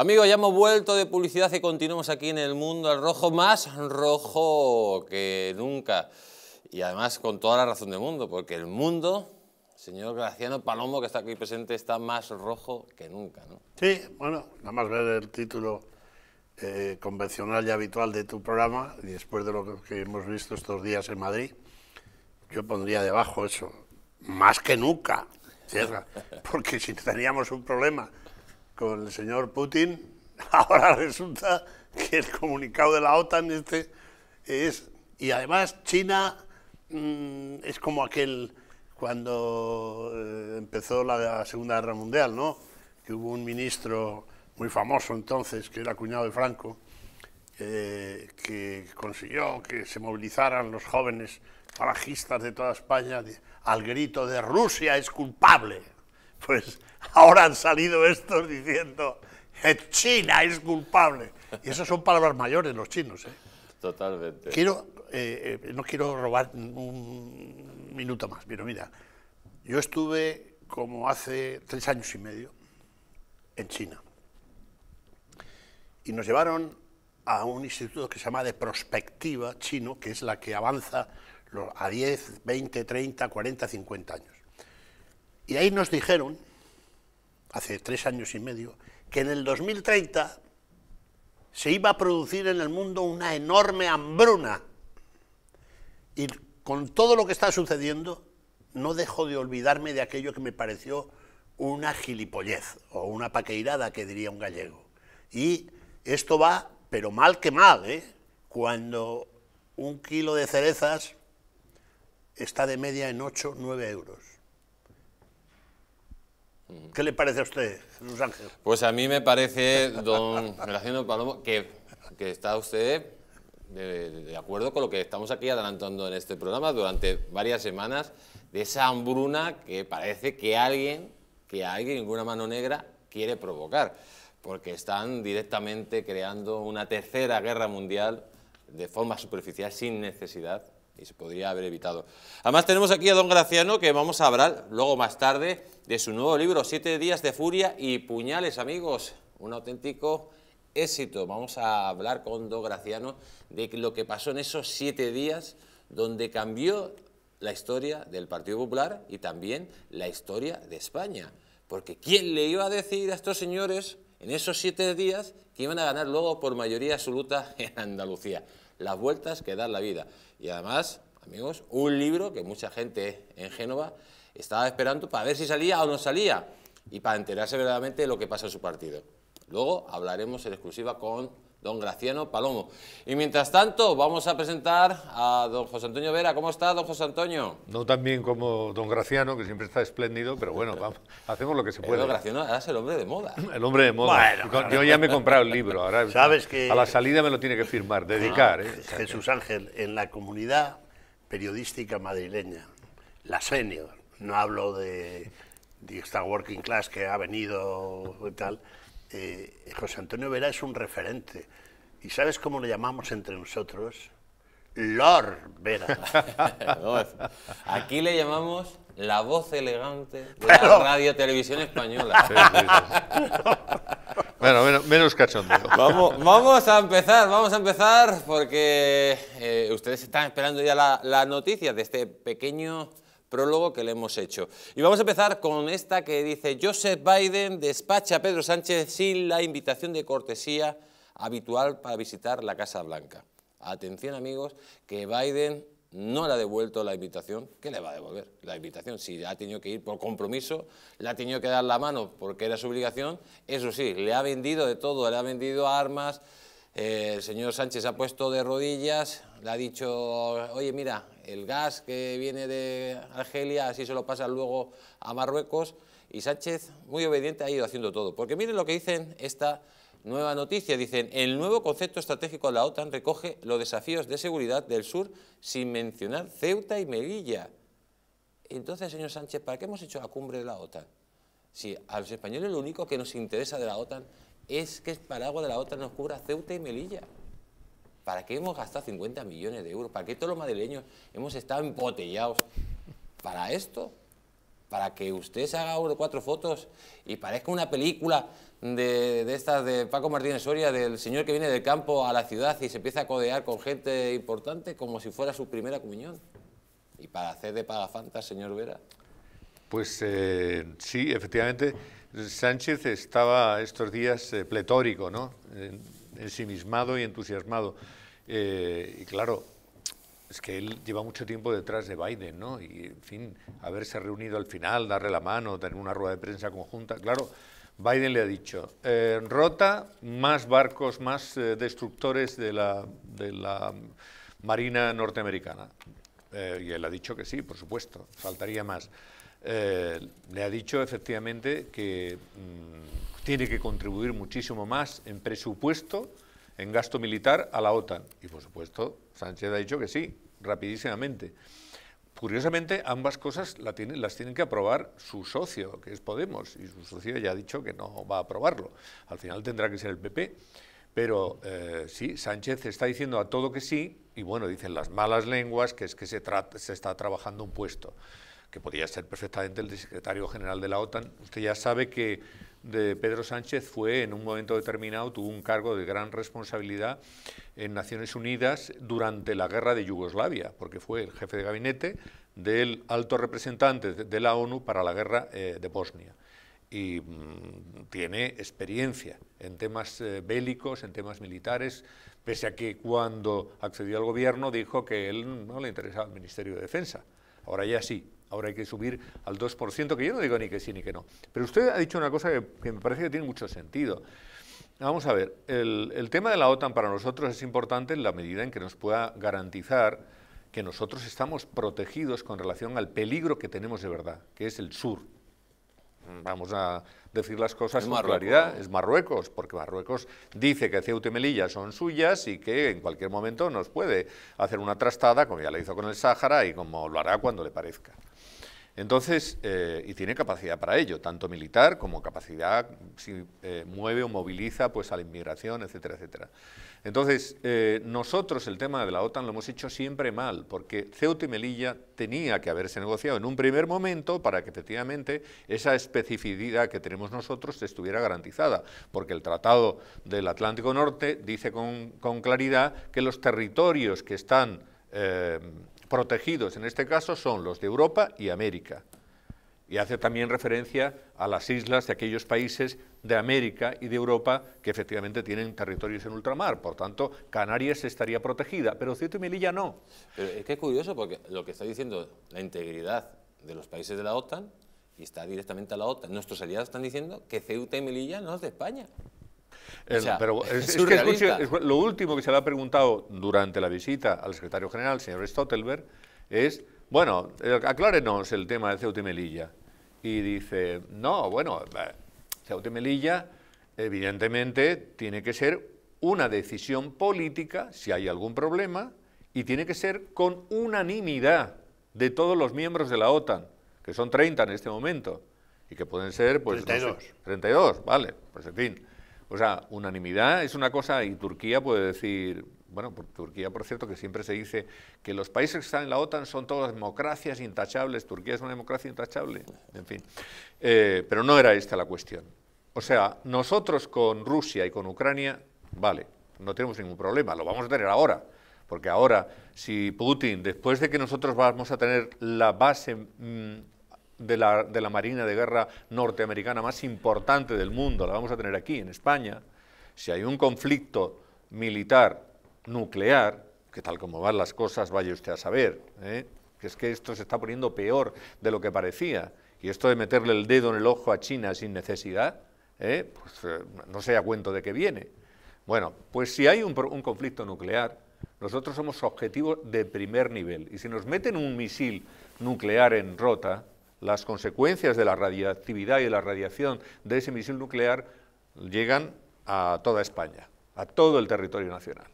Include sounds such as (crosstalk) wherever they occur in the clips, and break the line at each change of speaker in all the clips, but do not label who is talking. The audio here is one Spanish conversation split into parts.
Amigos, ya hemos vuelto de publicidad y continuamos aquí en el mundo al rojo, más rojo que nunca. Y además con toda la razón del mundo, porque el mundo, señor Graciano Palomo, que está aquí presente, está más rojo
que nunca. ¿no? Sí, bueno, nada más ver el título eh, convencional y habitual de tu programa, y después de lo que hemos visto estos días en Madrid, yo pondría debajo eso, más que nunca, (laughs) porque si teníamos un problema con el señor Putin, (laughs) ahora resulta que el comunicado de la OTAN este es... Y además China mm, es como aquel cuando eh, empezó la, Segunda Guerra Mundial, ¿no? Que hubo un ministro muy famoso entonces, que era cuñado de Franco, eh, que consiguió que se movilizaran los jóvenes falangistas de toda España al grito de Rusia es culpable pues ahora han salido estos diciendo, China es culpable. Y esas son palabras mayores los chinos. ¿eh?
Totalmente.
Quiero, eh, eh, no quiero robar un minuto más, pero mira, yo estuve como hace tres años y medio en China y nos llevaron a un instituto que se llama de prospectiva chino, que es la que avanza a 10, 20, 30, 40, 50 años. Y ahí nos dijeron, hace tres años y medio, que en el 2030 se iba a producir en el mundo una enorme hambruna. Y con todo lo que está sucediendo, no dejo de olvidarme de aquello que me pareció una gilipollez o una paqueirada, que diría un gallego. Y esto va, pero mal que mal, ¿eh? cuando un kilo de cerezas está de media en 8, 9 euros. ¿Qué le parece a usted, Luz Ángel?
Pues a mí me parece, don relación Palomo, que, que está usted de, de, acuerdo con lo que estamos aquí adelantando en este programa durante varias semanas, de esa hambruna que parece que alguien, que alguien, una mano negra, quiere provocar, porque están directamente creando una tercera guerra mundial de forma superficial, sin necesidad, y se podría haber evitado. Además tenemos aquí a don Graciano que vamos a hablar luego más tarde de su nuevo libro, Siete días de furia y puñales, amigos. Un auténtico éxito. Vamos a hablar con don Graciano de lo que pasó en esos siete días donde cambió la historia del Partido Popular y también la historia de España. Porque ¿quién le iba a decir a estos señores en esos siete días que iban a ganar luego por mayoría absoluta en Andalucía? Las vueltas que da la vida. Y además, amigos, un libro que mucha gente en Génova estaba esperando para ver si salía o no salía y para enterarse verdaderamente de lo que pasa en su partido. Luego hablaremos en exclusiva con don Graciano Palomo. Y mientras tanto, vamos a presentar a don José Antonio Vera. ¿Cómo está, don José Antonio?
No tan bien como don Graciano, que siempre está espléndido, pero bueno, (laughs) hacemos lo que se puede. don Graciano
es el hombre de moda.
(laughs) El hombre de moda. Yo ya me he comprado el libro, ahora (laughs) ¿Sabes que... a la salida
me lo tiene que firmar, ah, dedicar. ¿eh? Jesús
Ángel, en la comunidad periodística madrileña, la senior, no hablo de, de esta working class que ha venido y tal, eh, José Antonio Vera es un referente. ¿Y sabes cómo lo llamamos entre nosotros? Lord Vera. (laughs) Aquí le
llamamos la voz elegante de la radio televisión española.
bueno, menos, cachondeo.
Vamos, a empezar, vamos a empezar porque eh, ustedes están esperando ya la noticia de este pequeño prólogo que le hemos hecho. Y vamos a empezar con esta que dice, Joseph Biden despacha a Pedro Sánchez sin la invitación de cortesía habitual para visitar la Casa Blanca. Atención amigos, que Biden no le ha devuelto la invitación, ¿qué le va a devolver? La invitación, si ha tenido que ir por compromiso, le ha tenido que dar la mano porque era su obligación, eso sí, le ha vendido de todo, le ha vendido armas, eh, el señor Sánchez ha puesto de rodillas, le ha dicho, oye mira, el gas que viene de Argelia, así se lo pasa luego a Marruecos. Y Sánchez, muy obediente, ha ido haciendo todo. Porque miren lo que dicen esta nueva noticia. Dicen, el nuevo concepto estratégico de la OTAN recoge los desafíos de seguridad del sur sin mencionar Ceuta y Melilla. Entonces, señor Sánchez, ¿para qué hemos hecho la cumbre de la OTAN? Si a los españoles lo único que nos interesa de la OTAN es que el paraguas de la OTAN nos cubra Ceuta y Melilla. ¿Para qué hemos gastado 50 millones de euros? ¿Para qué todos los madrileños hemos estado empotellados ¿Para esto? ¿Para que usted se haga uno cuatro fotos y parezca una película de, estas de Paco Martínez Soria, del señor que viene del campo a la ciudad y se empieza a codear con gente importante como si fuera su primera comunión? ¿Y para hacer de pagafantas,
señor Vera? Pues eh, sí, efectivamente, Sánchez estaba estos días eh, pletórico, ¿no? ensimismado y entusiasmado. Eh, y claro, es que él lleva mucho tiempo detrás de Biden, ¿no? Y, en fin, haberse reunido al final, darle la mano, tener una rueda de prensa conjunta. Claro, Biden le ha dicho, eh, rota más barcos, más eh, destructores de la, Marina norteamericana. Eh, y él ha dicho que sí, por supuesto, faltaría más. le ha dicho efectivamente que mm, tiene que contribuir muchísimo más en presupuesto en gasto militar a la OTAN. Y por supuesto, Sánchez ha dicho que sí, rapidísimamente. Curiosamente, ambas cosas las tienen que aprobar su socio, que es Podemos, y su socio ya ha dicho que no va a aprobarlo. Al final tendrá que ser el PP. Pero eh, sí, Sánchez está diciendo a todo que sí, y bueno, dicen las malas lenguas que es que se, se está trabajando un puesto, que podría ser perfectamente el secretario general de la OTAN. Usted ya sabe que de Pedro Sánchez fue, en un momento determinado, tuvo un cargo de gran responsabilidad en Naciones Unidas durante la guerra de Yugoslavia, porque fue el jefe de gabinete del alto representante de la ONU para la guerra eh, de Bosnia y mm, tiene experiencia en temas eh, bélicos, en temas militares, pese a que cuando accedió al gobierno dijo que él no le interesaba el Ministerio de Defensa. Ahora ya sí, ahora hay que subir al 2%, que yo no digo ni que sí ni que no. Pero usted ha dicho una cosa que, me parece que tiene mucho sentido. Vamos a ver, el, tema de la OTAN para nosotros es importante en la medida en que nos pueda garantizar que nosotros estamos protegidos con relación al peligro que tenemos de verdad, que es el sur. Vamos a decir las cosas con claridad, es Marruecos, porque Marruecos dice que Ceuta y Melilla son suyas y que en cualquier momento nos puede hacer una trastada, como ya le hizo con el Sáhara y como lo hará cuando le parezca. Entonces, eh, y tiene capacidad para ello, tanto militar como capacidad si eh, mueve o moviliza pues, a la inmigración, etcétera, etcétera. Entonces, eh, nosotros el tema de la OTAN lo hemos hecho siempre mal, porque Ceuta y Melilla tenía que haberse negociado en un primer momento para que efectivamente esa especificidad que tenemos nosotros estuviera garantizada, porque el Tratado del Atlántico Norte dice con claridad que los territorios que están protegidos en este caso son los de Europa y América. Y hace también referencia a las islas de aquellos países de América y de Europa que efectivamente tienen territorios en ultramar. Por tanto, Canarias estaría protegida, pero Ceuta y Melilla no. Pero es que es curioso porque lo que está diciendo la integridad
de los países de la OTAN y está directamente a la OTAN. Nuestros aliados están diciendo que Ceuta y Melilla no es de España
pero lo último que se le ha preguntado durante la visita al secretario general, señor Stottelberg, es, bueno, eh, aclárenos el tema de Ceuta y Melilla. Y dice, no, bueno, eh, Ceuta y Melilla evidentemente tiene que ser una decisión política, si hay algún problema, y tiene que ser con unanimidad de todos los miembros de la OTAN, que son 30 en este momento, y que pueden ser... Pues, 32. 32, vale, pues en fin o sea, unanimidad es una cosa y Turquía puede decir, bueno, por Turquía, por cierto, que siempre se dice que los países que están en la OTAN son todas democracias intachables, Turquía es una democracia intachable, en fin. Eh, pero no era esta la cuestión. O sea, nosotros con Rusia y con Ucrania, vale, no tenemos ningún problema, lo vamos a tener ahora. Porque ahora, si Putin, después de que nosotros vamos a tener la base mm, de la, de la Marina de Guerra norteamericana más importante del mundo, la vamos a tener aquí, en España, si hay un conflicto militar nuclear, que tal como van las cosas, vaya usted a saber, ¿eh? que es que esto se está poniendo peor de lo que parecía, y esto de meterle el dedo en el ojo a China sin necesidad, ¿eh? pues eh, no se da cuento de qué viene. Bueno, pues si hay un, un conflicto nuclear, nosotros somos objetivos de primer nivel, y si nos meten un misil nuclear en rota, las consecuencias de la radiactividad y de la radiación de ese misil nuclear llegan a toda España, a todo el territorio nacional.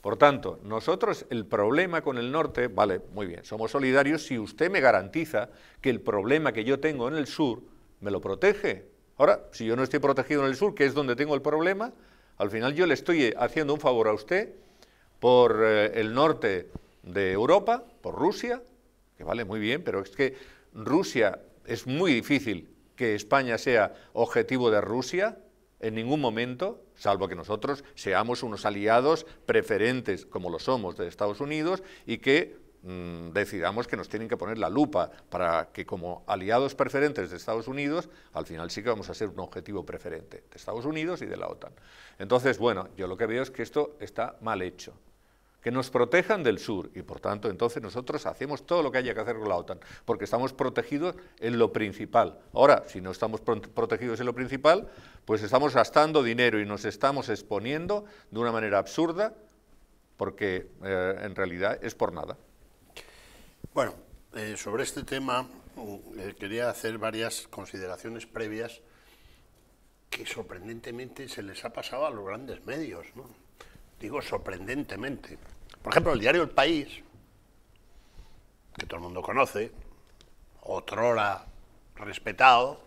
Por tanto, nosotros el problema con el norte, vale, muy bien, somos solidarios si usted me garantiza que el problema que yo tengo en el sur me lo protege. Ahora, si yo no estoy protegido en el sur, que es donde tengo el problema, al final yo le estoy eh, haciendo un favor a usted por eh, el norte de Europa, por Rusia, que vale muy bien, pero es que Rusia, es muy difícil que España sea objetivo de Rusia en ningún momento, salvo que nosotros seamos unos aliados preferentes, como lo somos, de Estados Unidos y que mm, decidamos que nos tienen que poner la lupa para que como aliados preferentes de Estados Unidos, al final sí que vamos a ser un objetivo preferente de Estados Unidos y de la OTAN. Entonces, bueno, yo lo que veo es que esto está mal hecho que nos protejan del sur. Y por tanto, entonces nosotros hacemos todo lo que haya que hacer con la OTAN, porque estamos protegidos en lo principal. Ahora, si no estamos protegidos en lo principal, pues estamos gastando dinero y nos estamos exponiendo de una manera absurda, porque eh, en realidad es por nada.
Bueno, eh, sobre este tema uh, eh, quería hacer varias consideraciones previas que sorprendentemente se les ha pasado a los grandes medios, ¿no? digo sorprendentemente, por ejemplo, el diario El País, que todo el mundo conoce, otrora respetado,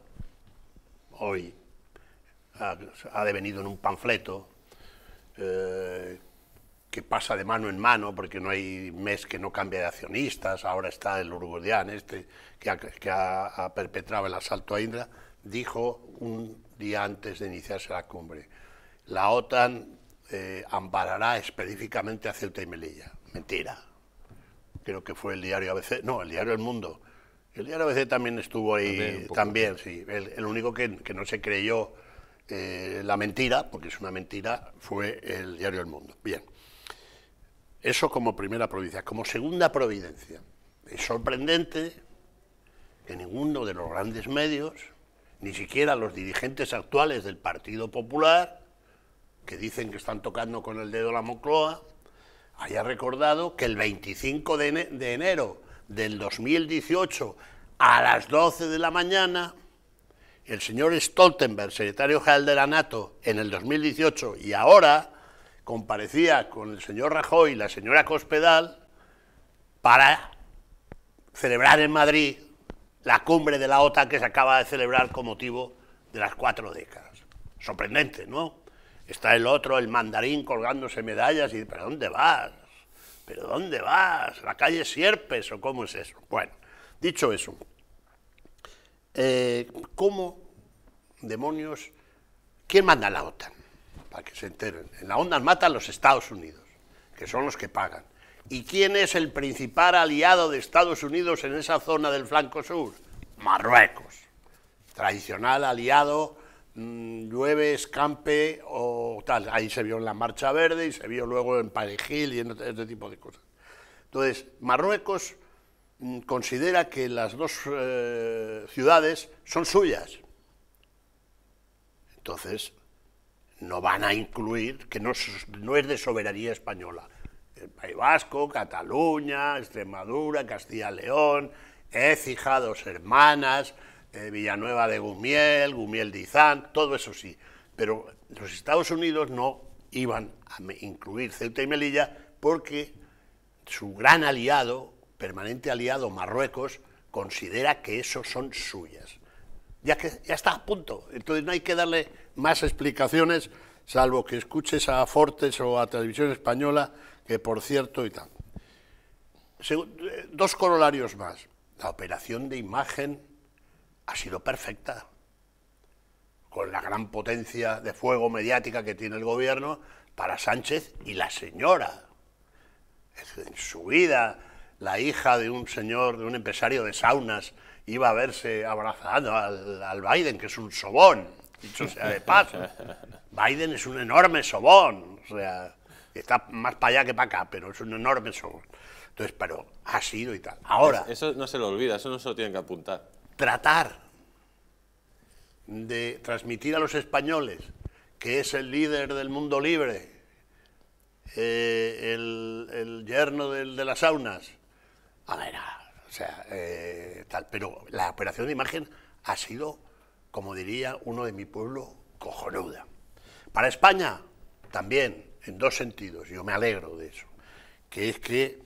hoy ha, devenido en un panfleto eh, que pasa de mano en mano, porque no hay mes que no cambie de accionistas, ahora está el uruguayán este, que, que ha, perpetrado el asalto a Indra, dijo un día antes de iniciarse la cumbre, la OTAN eh, amparará específicamente a Ceuta y Melilla. Mentira. Creo que fue el diario ABC, no, el diario El Mundo. El diario ABC también estuvo ahí, también, sí. El, único que, no se creyó eh, la mentira, porque es una mentira, fue el diario El Mundo. Bien. Eso como primera providencia... Como segunda providencia, es sorprendente que ninguno de los grandes medios, ni siquiera los dirigentes actuales del Partido Popular, que dicen que están tocando con el dedo la Moncloa, haya recordado que el 25 de, enero del 2018 a las 12 de la mañana, el señor Stoltenberg, secretario general de la NATO, en el 2018 y ahora, comparecía con el señor Rajoy y la señora Cospedal para celebrar en Madrid la cumbre de la OTAN que se acaba de celebrar con motivo de las cuatro décadas. Sorprendente, ¿no? Está el otro, el mandarín, colgándose medallas y ¿pero dónde vas? ¿Pero dónde vas? ¿La calle Sierpes o cómo es eso? Bueno, dicho eso, eh, ¿cómo demonios? ¿Quién manda a la OTAN? Para que se enteren. En la OTAN matan los Estados Unidos, que son los que pagan. ¿Y quién es el principal aliado de Estados Unidos en esa zona del flanco sur? Marruecos, tradicional aliado Mm, llueve, escampe o tal. Ahí se vio en la Marcha Verde y se vio luego en Parejil y en este tipo de cosas. Entonces, Marruecos mm, considera que las dos eh, ciudades son suyas. Entonces, no van a incluir, que no, es de soberanía española, el País Vasco, Cataluña, Extremadura, Castilla-León, Écija, dos hermanas, eh, Villanueva de Gumiel, Gumiel de Izán, todo eso sí. Pero los Estados Unidos no iban a incluir Ceuta y Melilla porque su gran aliado, permanente aliado Marruecos, considera que esos son suyas. Ya, que, ya está, punto. Entonces no hay que darle más explicaciones, salvo que escuches a Fortes o a Televisión Española, que por cierto y tal. Eh, dos corolarios más. La operación de imagen ha sido perfecta. Con la gran potencia de fuego mediática que tiene el gobierno para Sánchez y la señora. En su vida, la hija de un señor, de un empresario de saunas, iba a verse abrazando al, Biden, que es un sobón, dicho sea de paso. Biden es un enorme sobón, o sea, está más para allá que para acá, pero es un enorme sobón. Entonces, pero ha sido y tal. Ahora. Eso no se lo olvida, eso no se lo tienen que apuntar tratar de transmitir a los españoles que es el líder del mundo libre, eh, el, yerno de las saunas. A ver, o sea, eh, tal. Pero la operación de imagen ha sido, como diría uno de mi pueblo, cojonuda. Para España, también, en dos sentidos, yo me alegro de eso, que es que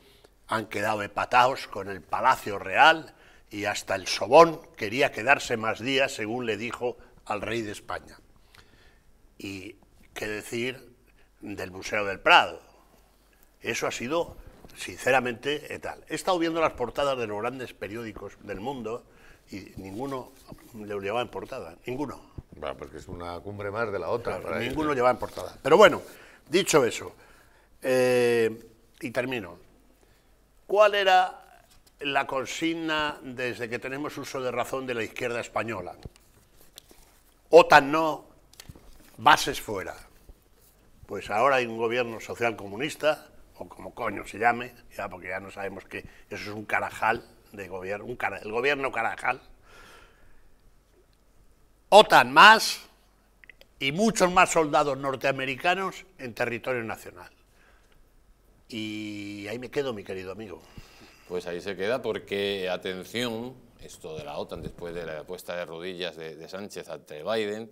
han quedado empatados con el Palacio Real y hasta el Sobón quería quedarse más días, según le dijo al rey de España. Y qué decir del Museo del Prado. Eso ha sido, sinceramente, e tal. He estado viendo las portadas de los grandes periódicos del mundo y ninguno lo llevaba en portada, ninguno. Bueno, pues porque es una cumbre más de la otra. ninguno lo llevaba en portada. Pero bueno, dicho eso, eh, y termino. ¿Cuál era la consigna desde que tenemos uso de razón de la izquierda española. OTAN no, bases fuera. Pues ahora hay un gobierno social comunista, o como coño se llame, ya porque ya no sabemos que eso es un carajal de gobierno, un el gobierno carajal. OTAN más y muchos más soldados norteamericanos en territorio nacional.
Y ahí me quedo, mi querido amigo. Pues ahí se queda porque, atención, esto de la OTAN después de la puesta de rodillas de, Sánchez ante Biden,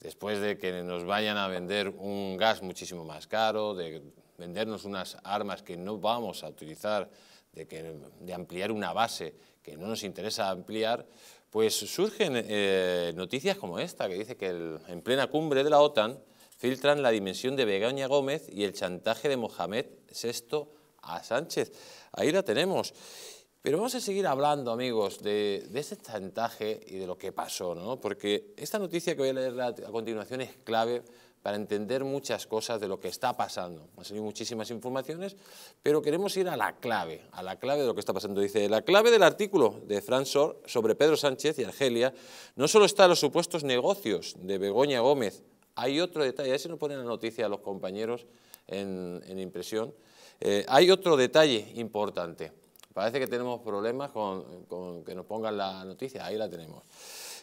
después de que nos vayan a vender un gas muchísimo más caro, de vendernos unas armas que no vamos a utilizar, de, que, de ampliar una base que no nos interesa ampliar, pues surgen eh, noticias como esta, que dice que en plena cumbre de la OTAN filtran la dimensión de Begaña Gómez y el chantaje de Mohamed VI a Sánchez. Ahí la tenemos. Pero vamos a seguir hablando, amigos, de, de ese chantaje y de lo que pasó, ¿no? Porque esta noticia que voy a leer a, continuación es clave para entender muchas cosas de lo que está pasando. Han salido muchísimas informaciones, pero queremos ir a la clave, a la clave de lo que está pasando. Dice, la clave del artículo de Fransor sobre Pedro Sánchez y Argelia no solo está en los supuestos negocios de Begoña Gómez, hay otro detalle, a ver si nos ponen la noticia a los compañeros en impresión, eh, hay otro detalle importante. Parece que tenemos problemas con que nos pongan la noticia, ahí la tenemos.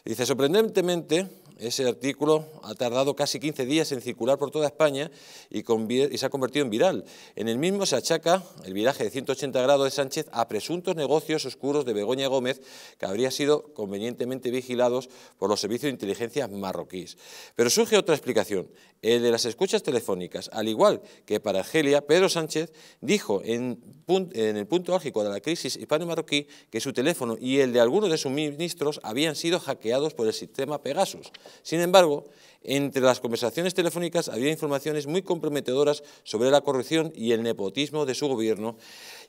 Dice, sorprendentemente, ese artículo ha tardado casi 15 días en circular por toda España y, se ha convertido en viral. En el mismo se achaca el viraje de 180 grados de Sánchez a presuntos negocios oscuros de Begoña Gómez que habría sido convenientemente vigilados por los servicios de inteligencia marroquíes. Pero surge otra explicación, el de las escuchas telefónicas. Al igual que para Argelia, Pedro Sánchez dijo en, en el punto álgico de la crisis hispano-marroquí que su teléfono y el de algunos de sus ministros habían sido hackeados por el sistema Pegasus. Sin embargo, entre las conversaciones telefónicas había informaciones muy comprometedoras sobre la corrupción y el nepotismo de su gobierno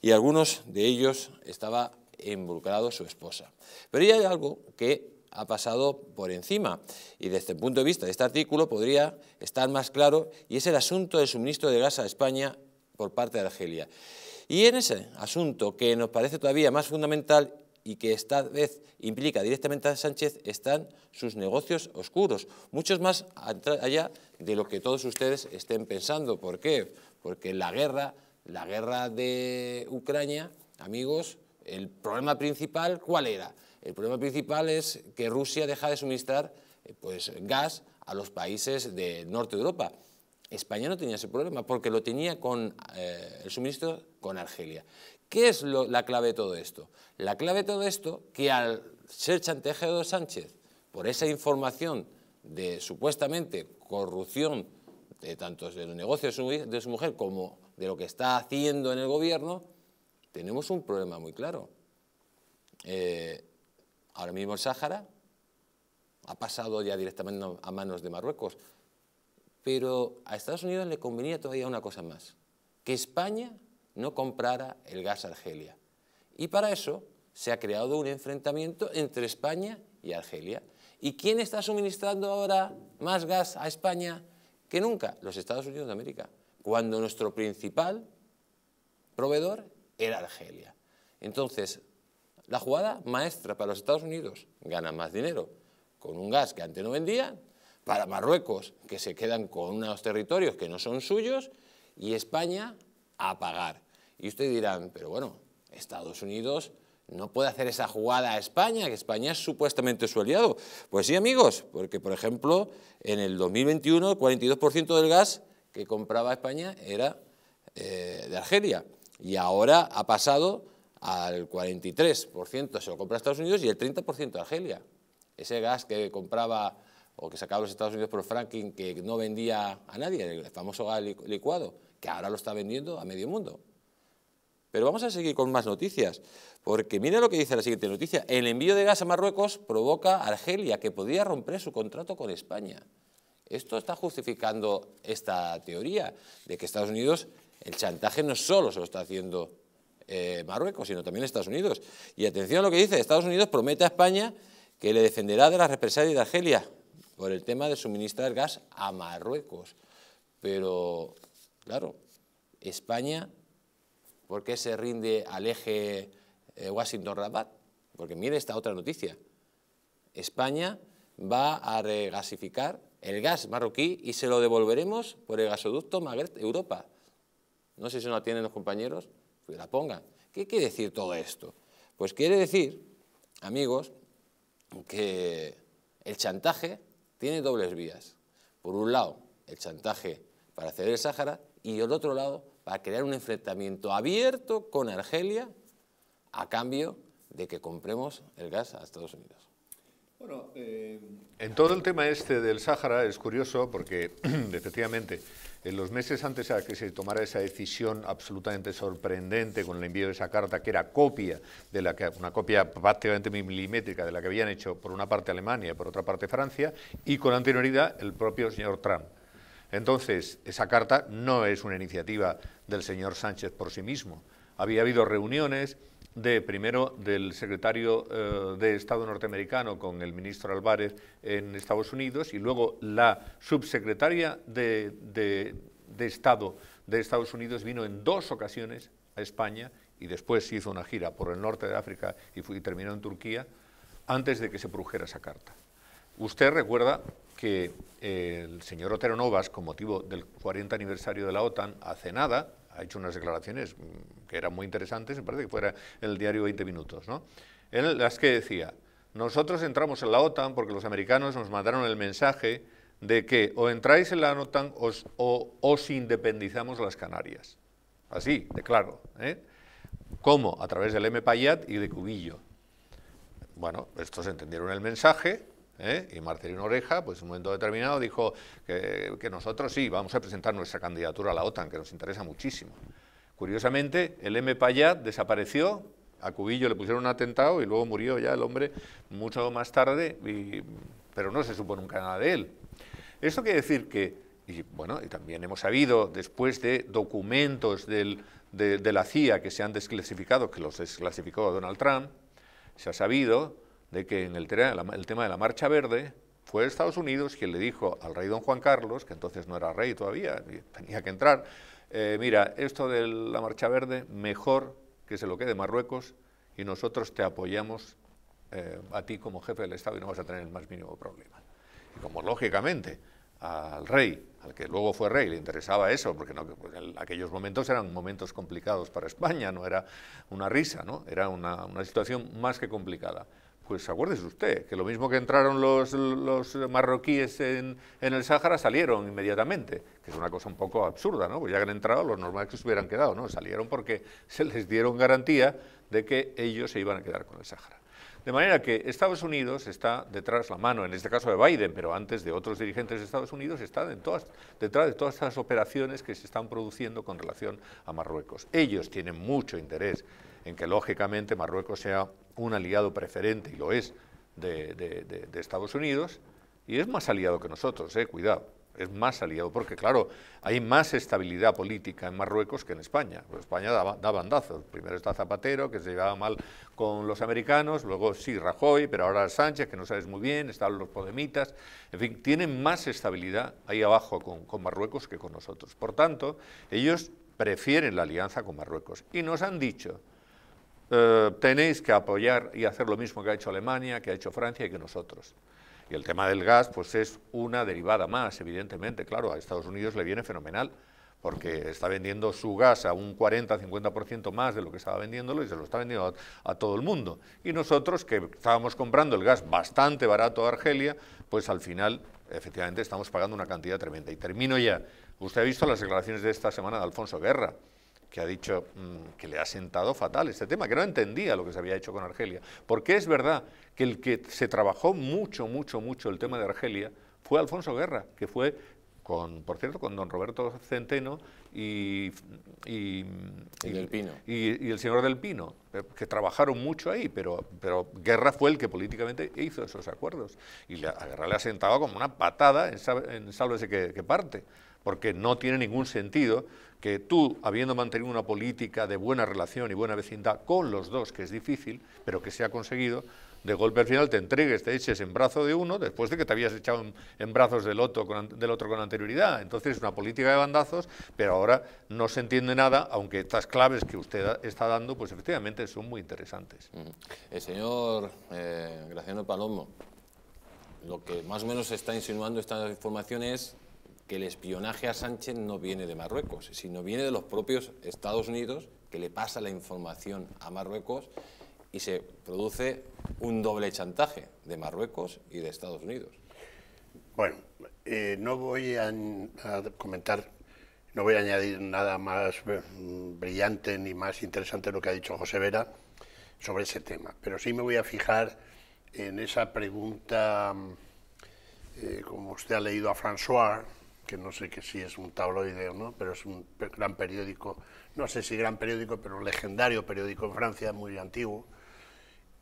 y algunos de ellos estaba involucrado su esposa. Pero ya hay algo que ha pasado por encima. Y desde el punto de vista de este artículo podría estar más claro y es el asunto del suministro de gas a España por parte de Argelia. Y en ese asunto que nos parece todavía más fundamental y que esta vez implica directamente a Sánchez están sus negocios oscuros, muchos más allá de lo que todos ustedes estén pensando. ¿Por qué? Porque la guerra, la guerra de Ucrania, amigos, el problema principal, ¿cuál era? El problema principal es que Rusia deja de suministrar eh, pues, gas a los países de norte de Europa. España no tenía ese problema porque lo tenía con eh, el suministro con Argelia. ¿Qué es la clave de todo esto? La clave de todo esto, que al ser chantajeado Sánchez por esa información de supuestamente corrupción, de, tanto de los negocios de su, mujer como de lo que está haciendo en el gobierno, tenemos un problema muy claro. Eh, ahora mismo el Sáhara ha pasado ya directamente a manos de Marruecos, pero a Estados Unidos le convenía todavía una cosa más, que España no comprara el gas a Argelia. Y para eso se ha creado un enfrentamiento entre España y Argelia. ¿Y quién está suministrando ahora más gas a España que nunca? Los Estados Unidos de América, cuando nuestro principal proveedor era Argelia. Entonces, la jugada maestra para los Estados Unidos, ganan más dinero con un gas que antes no vendían, para Marruecos, que se quedan con unos territorios que no son suyos, y España a pagar. Y ustedes dirán, pero bueno, Estados Unidos no puede hacer esa jugada a España, que España es supuestamente su aliado. Pues sí, amigos, porque por ejemplo, en el 2021 el 42% del gas que compraba España era eh, de Argelia y ahora ha pasado al 43%, se lo compra Estados Unidos y el 30% de Argelia. Ese gas que compraba o que sacaba los Estados Unidos por franklin que no vendía a nadie, el famoso gas licuado, que ahora lo está vendiendo a medio mundo. Pero vamos a seguir con más noticias, porque mira lo que dice la siguiente noticia. El envío de gas a Marruecos provoca a Argelia, que podría romper su contrato con España. Esto está justificando esta teoría de que Estados Unidos, el chantaje no solo se lo está haciendo eh, Marruecos, sino también Estados Unidos. Y atención a lo que dice, Estados Unidos promete a España que le defenderá de la represalia de Argelia por el tema de suministrar gas a Marruecos. Pero Claro, España, ¿por qué se rinde al eje eh, Washington-Rabat? Porque mire esta otra noticia. España va a regasificar el gas marroquí y se lo devolveremos por el gasoducto Magret europa No sé si no la tienen los compañeros, que pues la pongan. ¿Qué quiere decir todo esto? Pues quiere decir, amigos, que el chantaje tiene dobles vías. Por un lado, el chantaje para ceder el Sáhara y del otro lado para crear un enfrentamiento abierto con Argelia a cambio de que compremos el gas a
Estados Unidos. Bueno, eh, en todo el tema este del Sáhara es curioso porque (clears throat) efectivamente en los meses antes a que se tomara esa decisión absolutamente sorprendente con el envío de esa carta que era copia de la que una copia prácticamente milimétrica de la que habían hecho por una parte Alemania, y por otra parte Francia y con anterioridad el propio señor Trump entonces, esa carta no es una iniciativa del señor Sánchez por sí mismo. Había habido reuniones de primero del secretario eh, de Estado norteamericano con el ministro Álvarez en Estados Unidos y luego la subsecretaria de, Estado de Estados Unidos vino en dos ocasiones a España y después hizo una gira por el norte de África y, y terminó en Turquía antes de que se produjera esa carta. Usted recuerda que eh, el señor Otero Novas, con motivo del 40 aniversario de la OTAN, hace nada, ha hecho unas declaraciones mm, que eran muy interesantes, me parece que fuera el diario 20 Minutos, ¿no? en las que decía, nosotros entramos en la OTAN porque los americanos nos mandaron el mensaje de que o entráis en la OTAN o os independizamos las Canarias. Así, de claro. ¿eh? ¿Cómo? A través del M. Payat y de Cubillo. Bueno, estos entendieron el mensaje, ¿eh? Y Marcelino Oreja, pues en un momento determinado, dijo que, nosotros sí, vamos a presentar nuestra candidatura a la OTAN, que nos interesa muchísimo. Curiosamente, el M. Payat desapareció, a Cubillo le pusieron un atentado y luego murió ya el hombre mucho más tarde, pero no se supo nunca nada de él. Esto quiere decir que, y bueno, y también hemos sabido después de documentos de, de la CIA que se han desclasificado, que los desclasificó Donald Trump, se ha sabido de que en el, tema de la Marcha Verde fue Estados Unidos quien le dijo al rey don Juan Carlos, que entonces no era rey todavía, tenía que entrar, eh, mira, esto de la Marcha Verde, mejor que se lo quede Marruecos y nosotros te apoyamos eh, a ti como jefe del Estado y no vas a tener el más mínimo problema. Y como lógicamente al rey, al que luego fue rey, le interesaba eso, porque no, pues en aquellos momentos eran momentos complicados para España, no era una risa, ¿no? era una situación más que complicada. Pues acuérdese usted, que lo mismo que entraron los, marroquíes en, el Sáhara, salieron inmediatamente, que es una cosa un poco absurda, ¿no? Pues ya que han entrado, los normales que se hubieran quedado, ¿no? Salieron porque se les dieron garantía de que ellos se iban a quedar con el Sáhara. De manera que Estados Unidos está detrás la mano, en este caso de Biden, pero antes de otros dirigentes de Estados Unidos, está detrás de todas esas operaciones que se están produciendo con relación a Marruecos. Ellos tienen mucho interés en que, lógicamente, Marruecos sea un aliado preferente, y lo es, de, Estados Unidos, y es más aliado que nosotros, eh, cuidado, es más aliado, porque claro, hay más estabilidad política en Marruecos que en España. Pues España da, bandazos, primero está Zapatero, que se llevaba mal con los americanos, luego sí Rajoy, pero ahora Sánchez, que no sabes muy bien, están los Podemitas, en fin, tienen más estabilidad ahí abajo con Marruecos que con nosotros. Por tanto, ellos prefieren la alianza con Marruecos y nos han dicho eh, tenéis que apoyar y hacer lo mismo que ha hecho Alemania, que ha hecho Francia y que nosotros. Y el tema del gas pues es una derivada más, evidentemente. Claro, a Estados Unidos le viene fenomenal porque está vendiendo su gas a un 40-50% más de lo que estaba vendiéndolo y se lo está vendiendo a, a, todo el mundo. Y nosotros, que estábamos comprando el gas bastante barato a Argelia, pues al final, efectivamente, estamos pagando una cantidad tremenda. Y termino ya. Usted ha visto las declaraciones de esta semana de Alfonso Guerra que ha dicho mm, que le ha sentado fatal este tema, que no entendía lo que se había hecho con Argelia. Porque es verdad que el que se trabajó mucho, mucho, mucho el tema de Argelia fue Alfonso Guerra, que fue con, por cierto, con don Roberto Centeno y, y, y, el señor del Pino, eh, que trabajaron mucho ahí, pero, pero Guerra fue el que políticamente hizo esos acuerdos. Y la, a Guerra le asentaba como una patada en, en sálvese qué que parte, porque no tiene ningún sentido que tú, habiendo mantenido una política de buena relación y buena vecindad con los dos, que es difícil, pero que se ha conseguido, de golpe al final te entregues, te eches en brazo de uno, después de que te habías echado en, brazos del otro, con, del otro con anterioridad. Entonces es una política de bandazos, pero ahora no se entiende nada, aunque estas claves que usted está dando, pues efectivamente son muy interesantes.
Mm. El eh, señor eh, Graciano Palomo, lo que más o menos está insinuando esta información es que el espionaje a Sánchez no viene de Marruecos, sino viene de los propios Estados Unidos, que le pasa la información a Marruecos y se produce un doble
chantaje de Marruecos y de Estados Unidos. Bueno, eh, no voy a, comentar, no voy a añadir nada más mm, brillante ni más interesante de lo que ha dicho José Vera sobre ese tema, pero sí me voy a fijar en esa pregunta, mm, eh, como usted ha leído a François, que no sé que si es un tabloide o no, pero es un gran periódico, no sé si gran periódico, pero un legendario periódico en Francia, muy antiguo,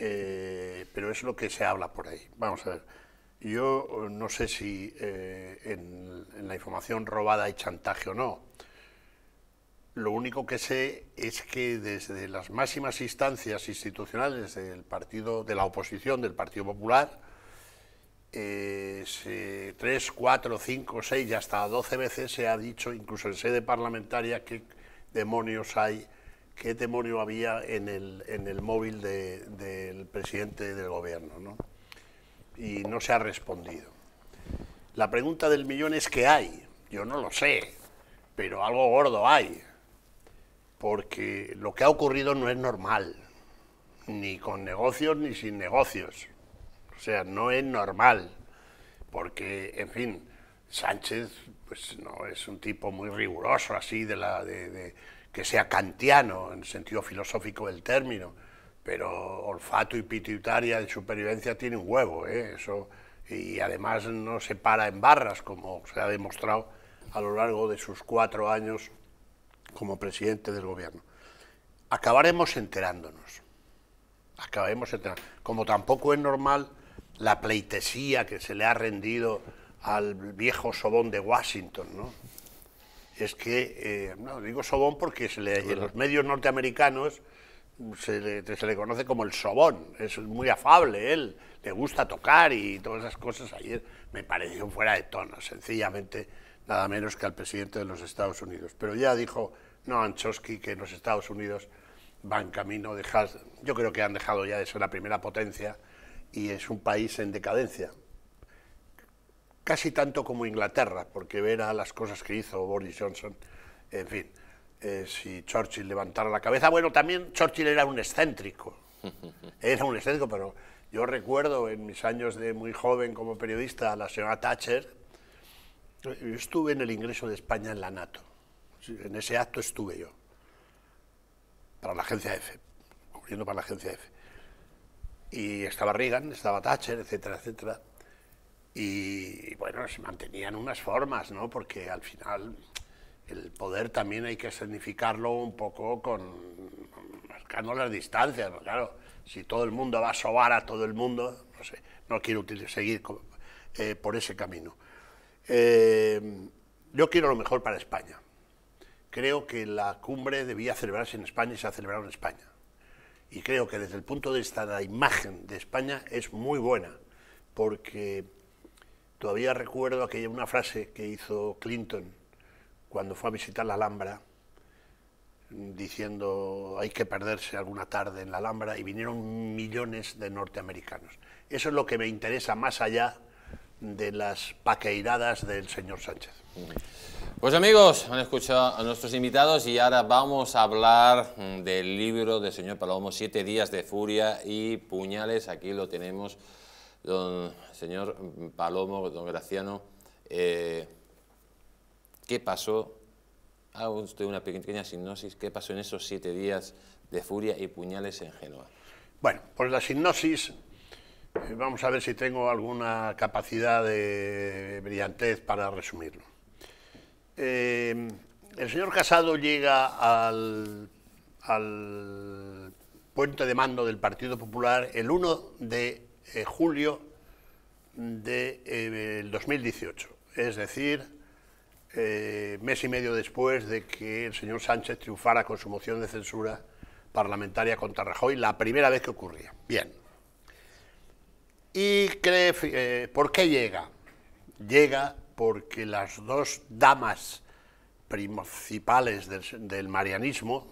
eh, pero es lo que se habla por ahí. Vamos a ver, yo eh, no sé si eh, en, la información robada hay chantaje o no. Lo único que sé es que desde las máximas instancias institucionales del partido, de la oposición, del Partido Popular, tres, cuatro, cinco, seis y hasta doce veces se ha dicho, incluso en sede parlamentaria, qué demonios hay qué demonio había en el, en el móvil del presidente del gobierno. ¿no? Y no se ha respondido. La pregunta del millón es qué hay. Yo no lo sé, pero algo gordo hay. Porque lo que ha ocurrido no es normal, ni con negocios ni sin negocios. O sea, no es normal. Porque, en fin, Sánchez pues no es un tipo muy riguroso así de la... de que sea kantiano, en sentido filosófico del término, pero olfato y pituitaria de supervivencia tiene un huevo, ¿eh? Eso, y además no se para en barras, como se ha demostrado a lo largo de sus cuatro años como presidente del gobierno. Acabaremos enterándonos, acabaremos enterándonos. Como tampoco es normal la pleitesía que se le ha rendido al viejo sobón de Washington, ¿no? es que, eh, no, digo sobón porque se le, en los medios norteamericanos se le, conoce como el sobón, es muy afable él, le gusta tocar y todas esas cosas. Ayer me pareció fuera de tono, sencillamente nada menos que al presidente de los Estados Unidos. Pero ya dijo no Anchosky que los Estados Unidos van camino de... Yo creo que han dejado ya de ser la primera potencia y es un país en decadencia casi tanto como Inglaterra, porque ver a las cosas que hizo Boris Johnson, en fin, eh, si Churchill levantara la cabeza, bueno, también Churchill era un excéntrico, (laughs) era un excéntrico, pero yo recuerdo en mis años de muy joven como periodista a la señora Thatcher, eh, yo estuve en el ingreso de España en la NATO, en ese acto estuve yo, para la agencia F, cubriendo para la agencia F. Y estaba Reagan, estaba Thatcher, etcétera, etcétera y bueno, se mantenían unas formas, ¿no? Porque al final el poder también hay que significarlo un poco con marcando las distancias, claro, si todo el mundo va a sobar a todo el mundo, no sé, no quiero seguir eh, por ese camino. Eh, yo quiero lo mejor para España. Creo que la cumbre debía celebrarse en España y se ha celebrado en España. Y creo que desde el punto de vista de la imagen de España es muy buena, porque Todavía recuerdo aquella una frase que hizo Clinton cuando fue a visitar la Alhambra, diciendo hay que perderse alguna tarde en la Alhambra, y vinieron millones de norteamericanos. Eso es lo que me interesa más allá de las paqueiradas del señor Sánchez.
Pues amigos, han escuchado a nuestros invitados y ahora vamos a hablar mm, del libro del señor Palomo, Siete días de furia y puñales, aquí lo tenemos Don señor Palomo, don Graciano, eh, ¿qué pasó? hago usted una pequeña sinopsis. ¿Qué pasó en esos siete
días de furia y puñales en Génova? Bueno, pues la sinopsis, eh, vamos a ver si tengo alguna capacidad de brillantez para resumirlo. Eh, el señor Casado llega al, al puente de mando del Partido Popular el 1 de eh, julio del de, 2018, eh, es decir, eh, mes y medio después de que el señor Sánchez triunfara con su moción de censura parlamentaria contra Rajoy, la primera vez que ocurría. Bien. ¿Y por qué llega? Llega porque las dos damas principales del, del marianismo,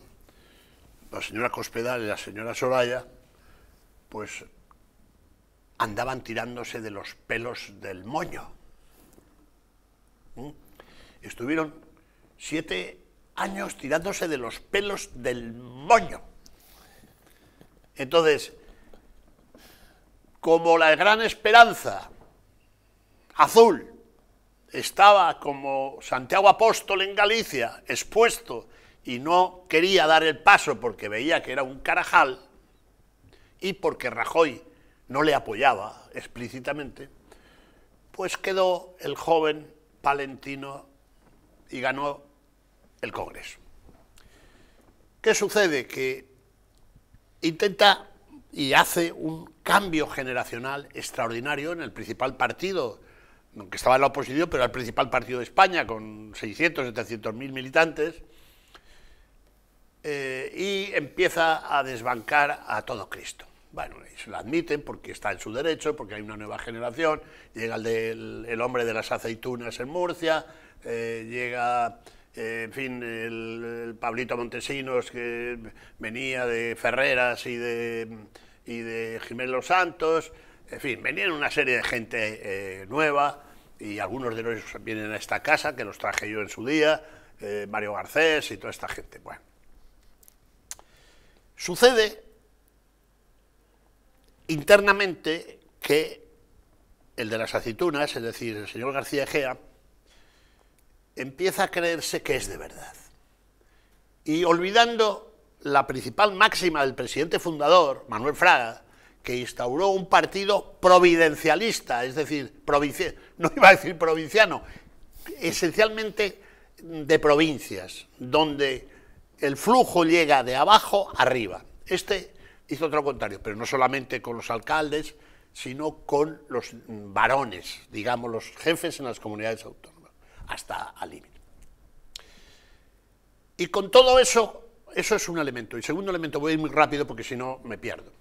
la señora Cospedal y la señora Soraya, pues andaban tirándose de los pelos del moño. ¿Mm? Estuvieron siete años tirándose de los pelos del moño. Entonces, como la gran esperanza azul estaba como Santiago Apóstol en Galicia, expuesto, y no quería dar el paso porque veía que era un carajal, y porque Rajoy no le apoyaba explícitamente, pues quedó el joven palentino y ganó el Congreso. ¿Qué sucede? Que intenta y hace un cambio generacional extraordinario en el principal partido, aunque estaba en la oposición, pero el principal partido de España, con 600, 700 mil militantes, eh, y empieza a desbancar a todo Cristo. Bueno, se lo admiten porque está en su derecho, porque hay una nueva generación, llega el, hombre de las aceitunas en Murcia, eh, llega, eh, en fin, el, Pablito Montesinos que venía de Ferreras y de, y de Santos, en fin, venían una serie de gente eh, nueva y algunos de ellos vienen a esta casa, que los traje yo en su día, Mario Garcés y toda esta gente. Bueno, sucede internamente que el de las aceitunas, es decir, el señor García Ejea, empieza a creerse que es de verdad. Y olvidando la principal máxima del presidente fundador, Manuel Fraga, que instauró un partido providencialista, es decir, no iba a decir provinciano, esencialmente de provincias, donde el flujo llega de abajo arriba. Este hizo todo contrario, pero no solamente con los alcaldes, sino con los varones, digamos, los jefes en las comunidades autónomas, hasta al límite. Y con todo eso, eso es un elemento. Y segundo elemento, voy a ir muy rápido porque si no me pierdo.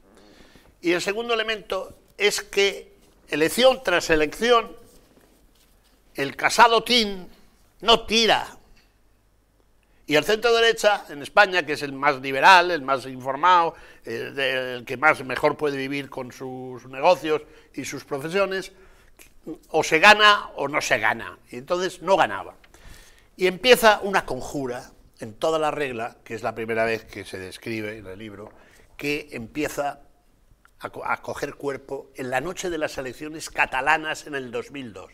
Y el segundo elemento es que elección tras elección, el casado TIN no tira y el centro derecha en España, que es el más liberal, el más informado, eh, el, que más mejor puede vivir con sus negocios y sus profesiones, o se gana o no se gana. Y entonces no ganaba. Y empieza una conjura en toda la regla, que es la primera vez que se describe en el libro, que empieza a, a, coger cuerpo en la noche de las elecciones catalanas en el 2002.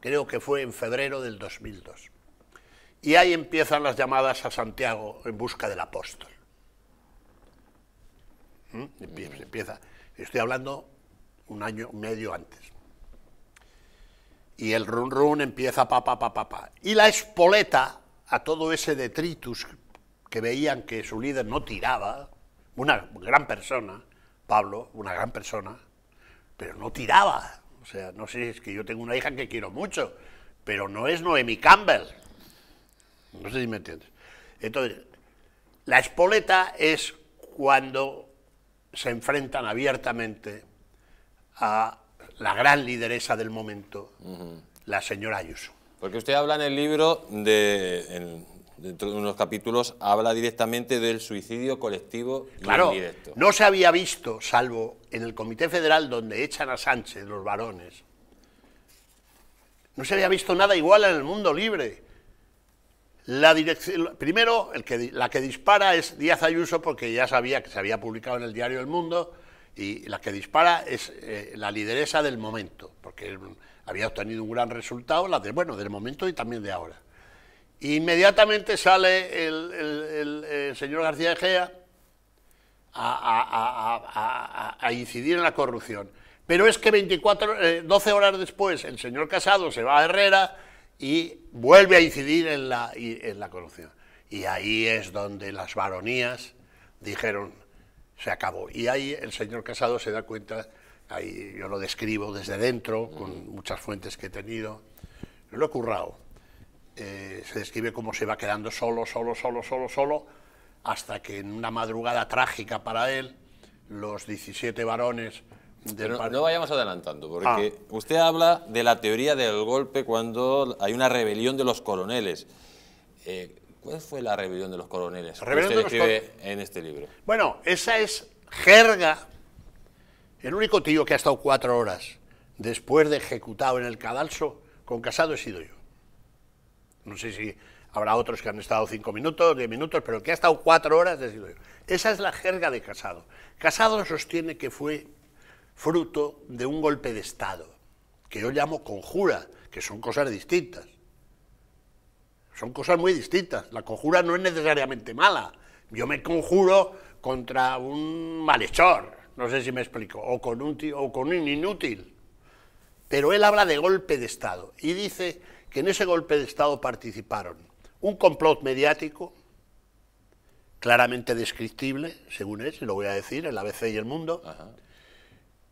Creo que fue en febrero del 2002. Y ahí empiezan las llamadas a Santiago en busca del apóstol. ¿Mm? Mm. Empieza, Estoy hablando un año medio antes. Y el run run empieza pa, pa, pa, pa, pa. Y la espoleta a todo ese detritus que veían que su líder no tiraba, una gran persona, Pablo, una gran persona, pero no tiraba. O sea, no sé, es que yo tengo una hija que quiero mucho, pero no es Noemi Campbell, no sé si me entiendes. Entonces, la espoleta es cuando se enfrentan abiertamente a la gran lideresa del momento, la señora Ayuso. Porque usted habla en el
libro, de, dentro de unos capítulos, habla directamente del suicidio
colectivo y claro, No se había visto, salvo en el Comité Federal donde echan a Sánchez, los varones, no se había visto nada igual en el mundo libre. La dirección, primero, el que, la que dispara es Díaz Ayuso porque ya sabía que se había publicado en el diario El Mundo y la que dispara es eh, la lideresa del momento, porque había obtenido un gran resultado, bueno, del momento y también de ahora. Inmediatamente sale el, señor García Egea a, incidir en la corrupción. Pero es que 24, 12 eh, horas después el señor Casado se va a Herrera y vuelve a incidir en la, en la corrupción. Y ahí es donde las varonías dijeron, se acabó. Y ahí el señor Casado se da cuenta, ahí yo lo describo desde dentro, con muchas fuentes que he tenido, lo he currado. Eh, se describe cómo se va quedando solo, solo, solo, solo, solo, hasta que en una madrugada trágica para él, los 17 varones no, vayamos adelantando, porque
ah. usted habla de la teoría del golpe cuando hay una rebelión de los coroneles. Eh, ¿Cuál fue la rebelión de los coroneles que en este
libro? Bueno, esa es jerga. El único tío que ha estado cuatro horas después de ejecutado en el cadalso con Casado he sido yo. No sé si habrá otros que han estado cinco minutos, diez minutos, pero el que ha estado cuatro horas he sido yo. Esa es la jerga de Casado. Casado sostiene que fue fruto de un golpe de Estado, que yo llamo conjura, que son cosas distintas. Son cosas muy distintas. La conjura no es necesariamente mala. Yo me conjuro contra un malhechor, no sé si me explico, o con un, o con un inútil. Pero él habla de golpe de Estado y dice que en ese golpe de Estado participaron un complot mediático, claramente descriptible, según él, se lo voy a decir, el ABC y el Mundo,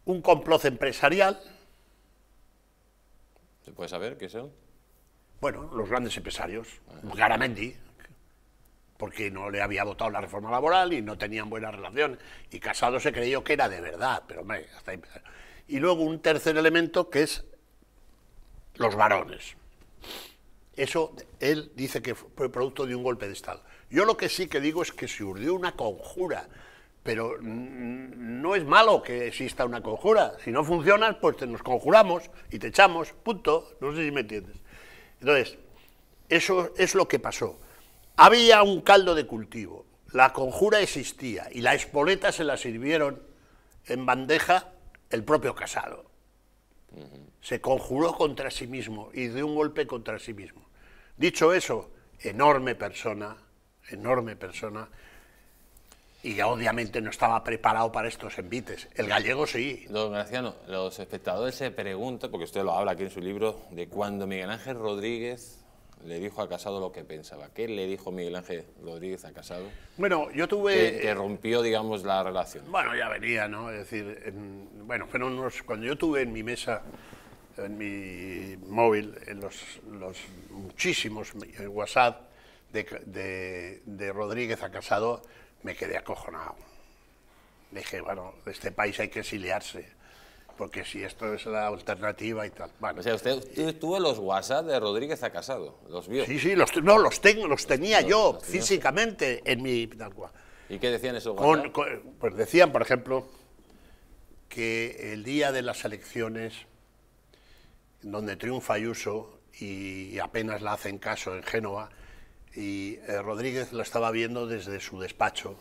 un complot empresarial. ¿Se puede saber qué es él? Bueno, los grandes empresarios, ah. Claramente. Garamendi, porque no le había votado la reforma laboral y no tenían buena relación. Y Casado se creyó que era de verdad, pero hombre, hasta Y luego un tercer elemento que es los varones. Eso él dice que fue producto de un golpe de Estado. Yo lo que sí que digo es que se urdió una conjura pero no es malo que exista una conjura. Si no funciona, pues te nos conjuramos y te echamos, punto. No sé si me entiendes. Entonces, eso es lo que pasó. Había un caldo de cultivo, la conjura existía y la espoleta se la sirvieron en bandeja el propio Casado. Se conjuró contra sí mismo y de un golpe contra sí mismo. Dicho eso, enorme persona, enorme persona, y obviamente no estaba preparado para estos envites. El gallego
sí. Don Graciano, los espectadores se preguntan, porque usted lo habla aquí en su libro, de cuando Miguel Ángel Rodríguez le dijo a Casado lo que pensaba. ¿Qué le dijo Miguel Ángel Rodríguez a Casado?
Bueno, yo tuve... Que,
rompió, digamos, la relación.
Bueno, ya venía, ¿no? Es decir, bueno, fueron unos... Cuando yo tuve en mi mesa, en mi móvil, en los, los muchísimos WhatsApp de, de Rodríguez a Casado, me quedé acojonado. Dije, bueno, de este país hay que exiliarse, porque si esto es la alternativa y tal. Bueno, o sea, usted tuvo los WhatsApp de Rodríguez a Casado, los vio. Sí, sí, los, no, los, tengo, los tenía yo físicamente en mi... Tal ¿Y qué decían esos pues decían, por ejemplo, que el día de las elecciones, donde triunfa Ayuso y apenas la hacen caso en Génova, y eh, Rodríguez lo estaba viendo desde su despacho,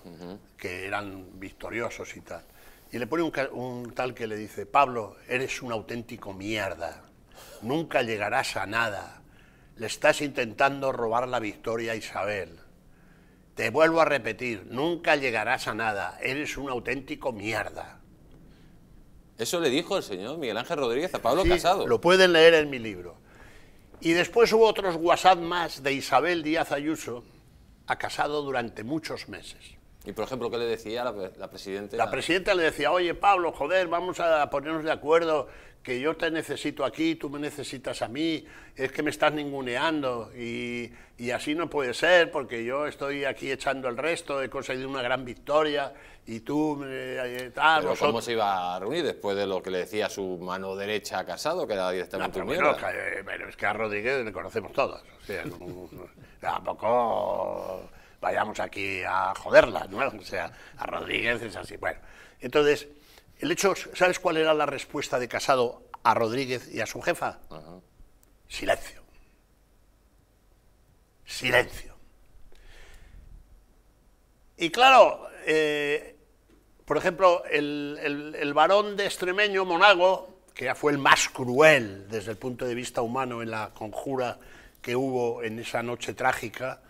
que eran victoriosos y tal. Y le pone un, tal que le dice, Pablo, eres un auténtico mierda, nunca llegarás a nada, le estás intentando robar la victoria a Isabel. Te vuelvo a repetir, nunca llegarás a nada, eres un auténtico mierda. Eso le dijo el señor Miguel Ángel Rodríguez a Pablo Casado. Lo pueden leer en mi libro. Y después hubo otros WhatsApp más de Isabel Díaz Ayuso ha Casado durante muchos meses. Y por ejemplo,
¿qué le decía la, la presidenta? La presidenta
le decía, oye Pablo, joder, vamos a ponernos de acuerdo que yo te necesito aquí, tú me necesitas a mí, es que me estás ninguneando y, y, así no puede ser porque yo estoy aquí echando el resto, he conseguido una gran victoria y tú... Eh, eh Pero ¿cómo se
iba a reunir después de lo que le decía su
mano derecha Casado, que era directamente no, eh, pero es que a Rodríguez le conocemos todos, o sea, tampoco vayamos aquí a joderla, ¿no? (laughs) O sea, a Rodríguez es así, bueno... Entonces, el hecho, ¿sabes cuál era la respuesta de Casado a Rodríguez y a su jefa? Silencio. Silencio. Y claro, eh, por ejemplo, el, el, varón de extremeño, Monago, que ya fue el más cruel desde el punto de vista humano en la conjura que hubo en esa noche trágica,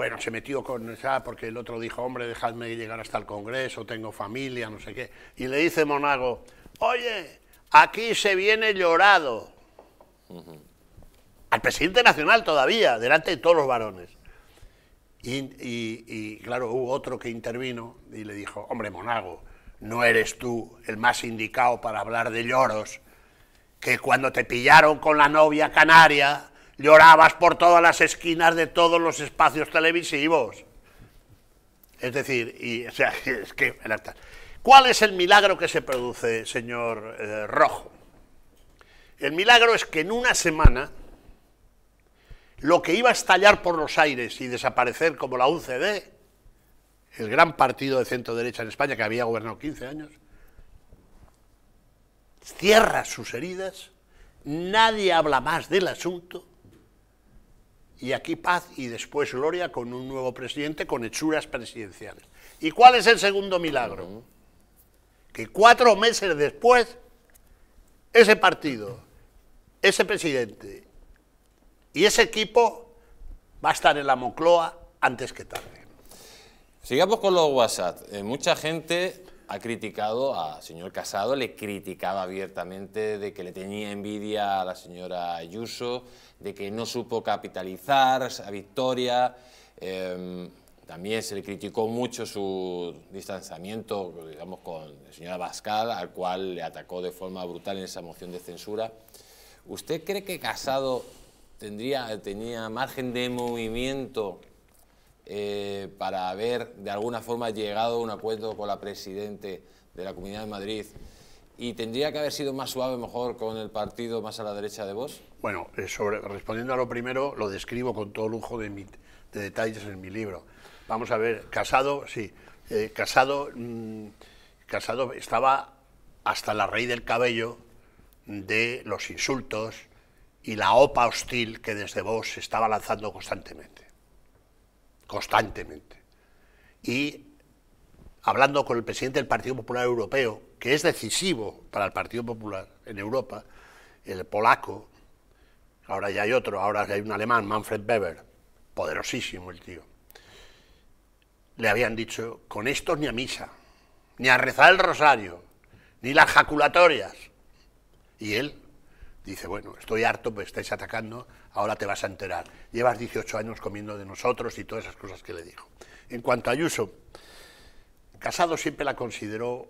bueno, se metió con esa porque el otro dijo, hombre, dejadme llegar hasta el Congreso, tengo familia, no sé qué. Y le dice Monago, oye, aquí se viene llorado. Al presidente nacional todavía, delante de todos los varones. y, claro, hubo otro que intervino y le dijo, hombre, Monago, no eres tú el más indicado para hablar de lloros, que cuando te pillaron con la novia canaria llorabas por todas las esquinas de todos los espacios televisivos. Es decir, y, (laughs) es que... ¿Cuál es el milagro que se produce, señor eh, Rojo? El milagro es que en una semana lo que iba a estallar por los aires y desaparecer como la UCD, el gran partido de centro derecha en España que había gobernado 15 años, cierra sus heridas, nadie habla más del asunto y aquí paz y después gloria con un nuevo presidente con hechuras presidenciales. ¿Y cuál es el segundo milagro? Que cuatro meses después, ese partido, ese presidente y ese equipo va a estar en la Moncloa antes que tarde. Sigamos con los WhatsApp.
Eh, mucha gente ha criticado a señor Casado, le criticaba abiertamente de que le tenía envidia a la señora Ayuso, de que no supo capitalizar a victoria. Em, también se le criticó mucho su distanciamiento, digamos, con la señora Abascal, al cual le atacó de forma brutal en esa moción de censura. ¿Usted cree que Casado tendría, tenía margen de movimiento eh, para haber de alguna forma llegado a un acuerdo con la presidente de la Comunidad de Madrid y tendría que haber sido más suave
mejor con el partido más a la derecha de vos? Bueno, eh, sobre, respondiendo a lo primero, lo describo con todo lujo de, detalles en mi libro. Vamos a ver, casado, sí, eh, casado, mm, casado estaba hasta la raíz del cabello de los insultos y la opa hostil que desde vos se estaba lanzando constantemente. Constantemente. Y hablando con el presidente del Partido Popular Europeo, que es decisivo para el Partido Popular en Europa, el polaco, Ahora ya hay otro, ahora hay un alemán, Manfred Weber, poderosísimo el tío. Le habían dicho, con esto ni a misa, ni a rezar el rosario, ni las jaculatorias. Y él dice, bueno, estoy harto, pues estáis atacando, ahora te vas a enterar. Llevas 18 años comiendo de nosotros y todas esas cosas que le dijo. En cuanto a Ayuso, Casado siempre la consideró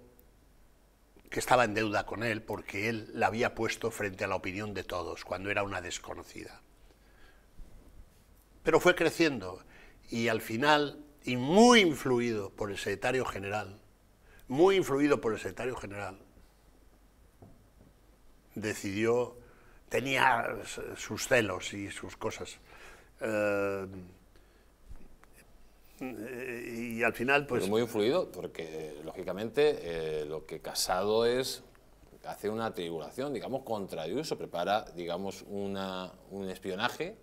que estaba en deuda con él porque él la había puesto frente a la opinión de todos cuando era una desconocida. Pero fue creciendo y al final, y muy influido por el secretario general, muy influido por el secretario general, decidió, tenía sus celos y sus cosas. Eh, eh, y al final pues... Pero muy influido
porque, lógicamente, eh, lo que Casado es, hace una tribulación, digamos, contra Ayuso, prepara, digamos, un espionaje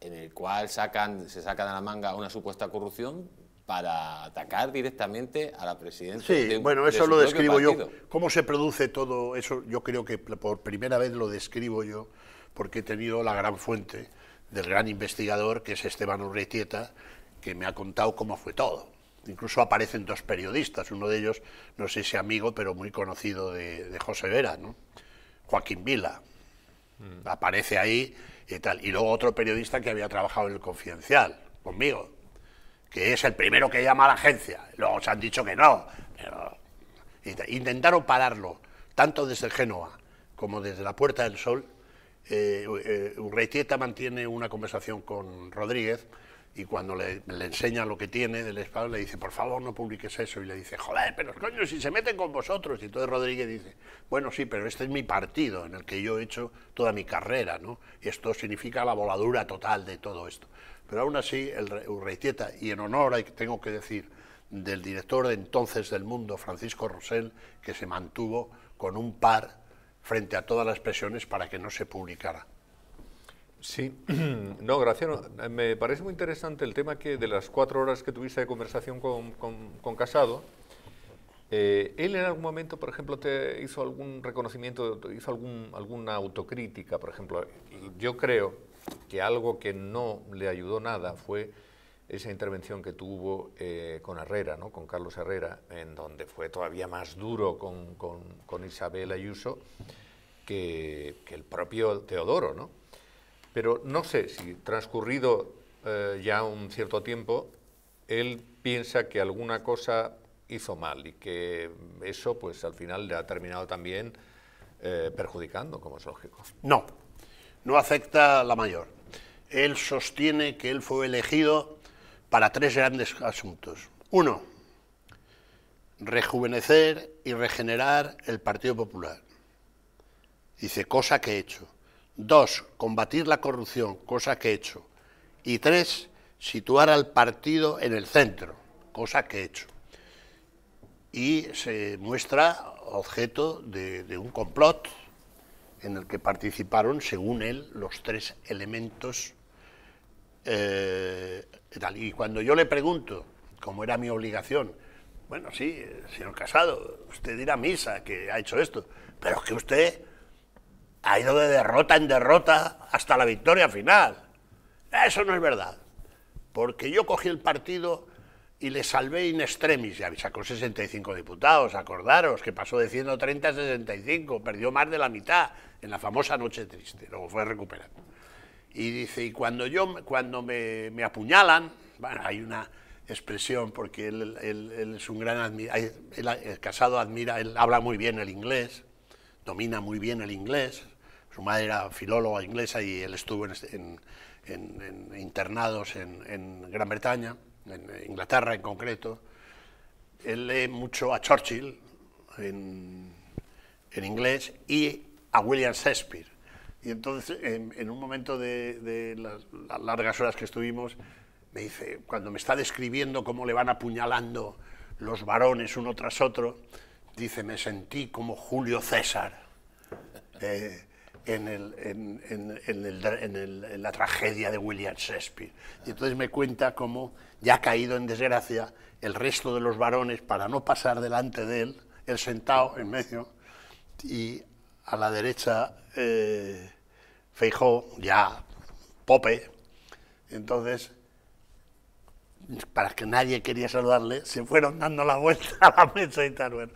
en el cual sacan, se saca de la manga una supuesta corrupción para atacar directamente a la presidencia. Sí, bueno, eso lo describo yo.
¿Cómo se produce todo eso? Yo creo que por primera vez lo describo yo, porque he tenido la gran fuente del gran investigador, que es Esteban Urretieta, que me ha contado cómo fue todo. Incluso aparecen dos periodistas, uno de ellos, no sé si amigo, pero muy conocido de, José Vera, ¿no? Joaquín Vila. Mm. Aparece ahí y tal. Y luego otro periodista que había trabajado en el Confidencial, conmigo, que es el primero que llama a la agencia. Luego se han dicho que no. Intentaron pararlo, tanto desde Génova como desde la Puerta del Sol. Eh, eh mantiene una conversación con Rodríguez y cuando le, enseña lo que tiene del espado, le dice, por favor, no publiques eso. Y le dice, joder, pero coño, si se meten con vosotros. Y entonces Rodríguez dice, bueno, sí, pero este es mi partido en el que yo he hecho toda mi carrera, ¿no? Y esto significa la voladura total de todo esto. Pero aún así, el, Urreitieta, y en honor, hay, tengo que decir, del director de entonces del mundo, Francisco Rosell, que se mantuvo con un par frente
a todas las presiones para que no se publicara. Sí, (clears throat) no, Graciano, me parece muy interesante el tema que de las cuatro horas que tuviste de conversación con, Casado, eh, él en algún momento, por ejemplo, te hizo algún reconocimiento, hizo algún, alguna autocrítica, por ejemplo. Yo creo que algo que no le ayudó nada fue esa intervención que tuvo eh, con Herrera, ¿no? con Carlos Herrera, en donde fue todavía más duro con, Isabel Ayuso que, que el propio Teodoro, ¿no? Pero no sé si transcurrido eh, ya un cierto tiempo, él piensa que alguna cosa hizo mal y que eso pues al final le ha terminado también eh, perjudicando, como es lógico.
No, no afecta la mayor. Él sostiene que él fue elegido para tres grandes asuntos. Uno, rejuvenecer y regenerar el Partido Popular. Dice, cosa que he hecho. Dos, combatir la corrupción, cosa que he hecho. Y tres, situar al partido en el centro, cosa que he hecho. Y se muestra objeto de, un complot en el que participaron, según él, los tres elementos. Eh, y cuando yo le pregunto, como era mi obligación, bueno, sí, eh, señor Casado, usted dirá misa que ha hecho esto, pero es que usted ha ido de derrota en derrota hasta la victoria final. Eso no es verdad, porque yo cogí el partido y le salvé in extremis, ya sacó 65 diputados, acordaros, que pasó de 130 a 65, perdió más de la mitad en la famosa Noche Triste, luego fue recuperado. Y dice, y cuando, yo, cuando me, apuñalan, bueno, hay una expresión, porque él, es un gran admirador, el casado admira, él habla muy bien el inglés, domina muy bien el inglés, su madre era filóloga inglesa y él estuvo en, este, en, internados en, Gran Bretaña, en Inglaterra en concreto. Él lee mucho a Churchill en, inglés y a William Shakespeare. Y entonces, en, un momento de, las, largas horas que estuvimos, me dice, cuando me está describiendo cómo le van apuñalando los varones uno tras otro, dice, me sentí como Julio César. Eh, en, la tragedia de William Shakespeare. Y entonces me cuenta cómo, ya ha caído en desgracia, el resto de los varones, para no pasar delante de él, él sentado en medio, y a la derecha eh, Feijó, ya Pope, entonces para que nadie quería saludarle, se fueron dando la vuelta a la mesa y tal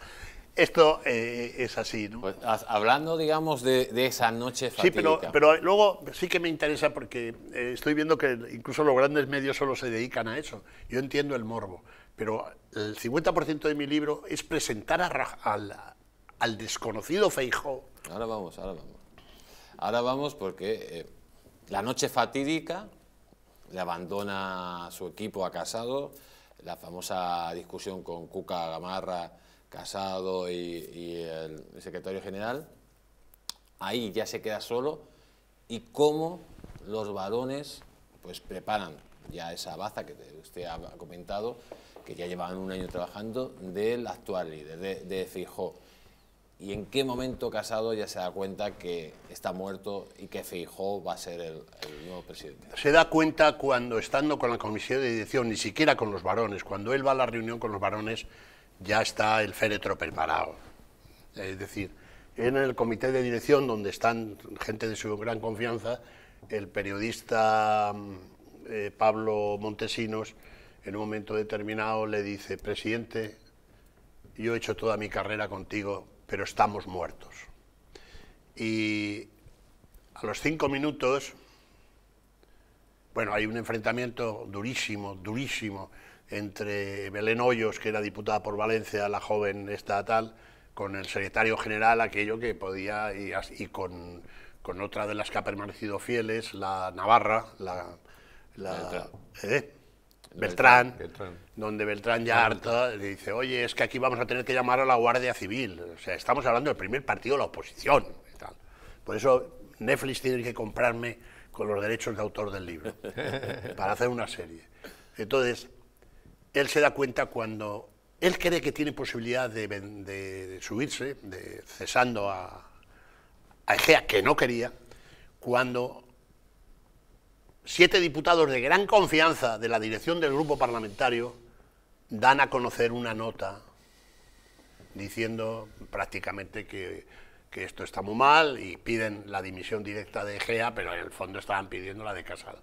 esto eh, es así, ¿no? Pues, hablando, digamos, de, esa noche fatídica. Sí, pero, luego sí que me interesa porque eh, estoy viendo que incluso los grandes medios solo se dedican a eso. Yo entiendo el morbo, pero el 50% de mi libro es presentar al, desconocido Feijó. Ahora vamos,
ahora vamos. Ahora vamos porque eh, la noche fatídica le abandona su equipo a Casado, la famosa discusión con Cuca Gamarra Casado y, el secretario general, ahí ya se queda solo y cómo los varones pues preparan ya esa baza que usted ha comentado, que ya llevan un año trabajando, del actual líder, de, Fijó. ¿Y en qué momento Casado ya se da cuenta que está muerto y que Fijó va a ser el, el, nuevo presidente?
Se da cuenta cuando, estando con la comisión de dirección, ni siquiera con los varones, cuando él va a la reunión con los varones, ya está el féretro preparado. Es decir, en el comité de dirección, donde están gente de su gran confianza, el periodista mm, eh, Pablo Montesinos, en un momento determinado, le dice, presidente, yo he hecho toda mi carrera contigo, pero estamos muertos. Y a los cinco minutos, bueno, hay un enfrentamiento durísimo, durísimo, entre Belén Hoyos, que era diputada por Valencia, la joven estatal, con el secretario general, aquello que podía, y, y con, otra de las que ha permanecido fieles, la Navarra, la... ¿eh? Beltrán, donde Beltrán ya harta le dice, oye, es que aquí vamos a tener que llamar a la Guardia Civil. O sea, estamos hablando del primer partido de la oposición. Por eso Netflix tiene que comprarme con los derechos de autor del libro (laughs) para hacer una serie. Entonces, él se da cuenta cuando él cree que tiene posibilidad de, subirse, de, cesando a, Egea, que no quería, cuando siete diputados de gran confianza de la dirección del grupo parlamentario dan a conocer una nota diciendo prácticamente que, que, esto está muy mal y piden la dimisión directa de Egea, pero en el fondo estaban pidiendo la de Casado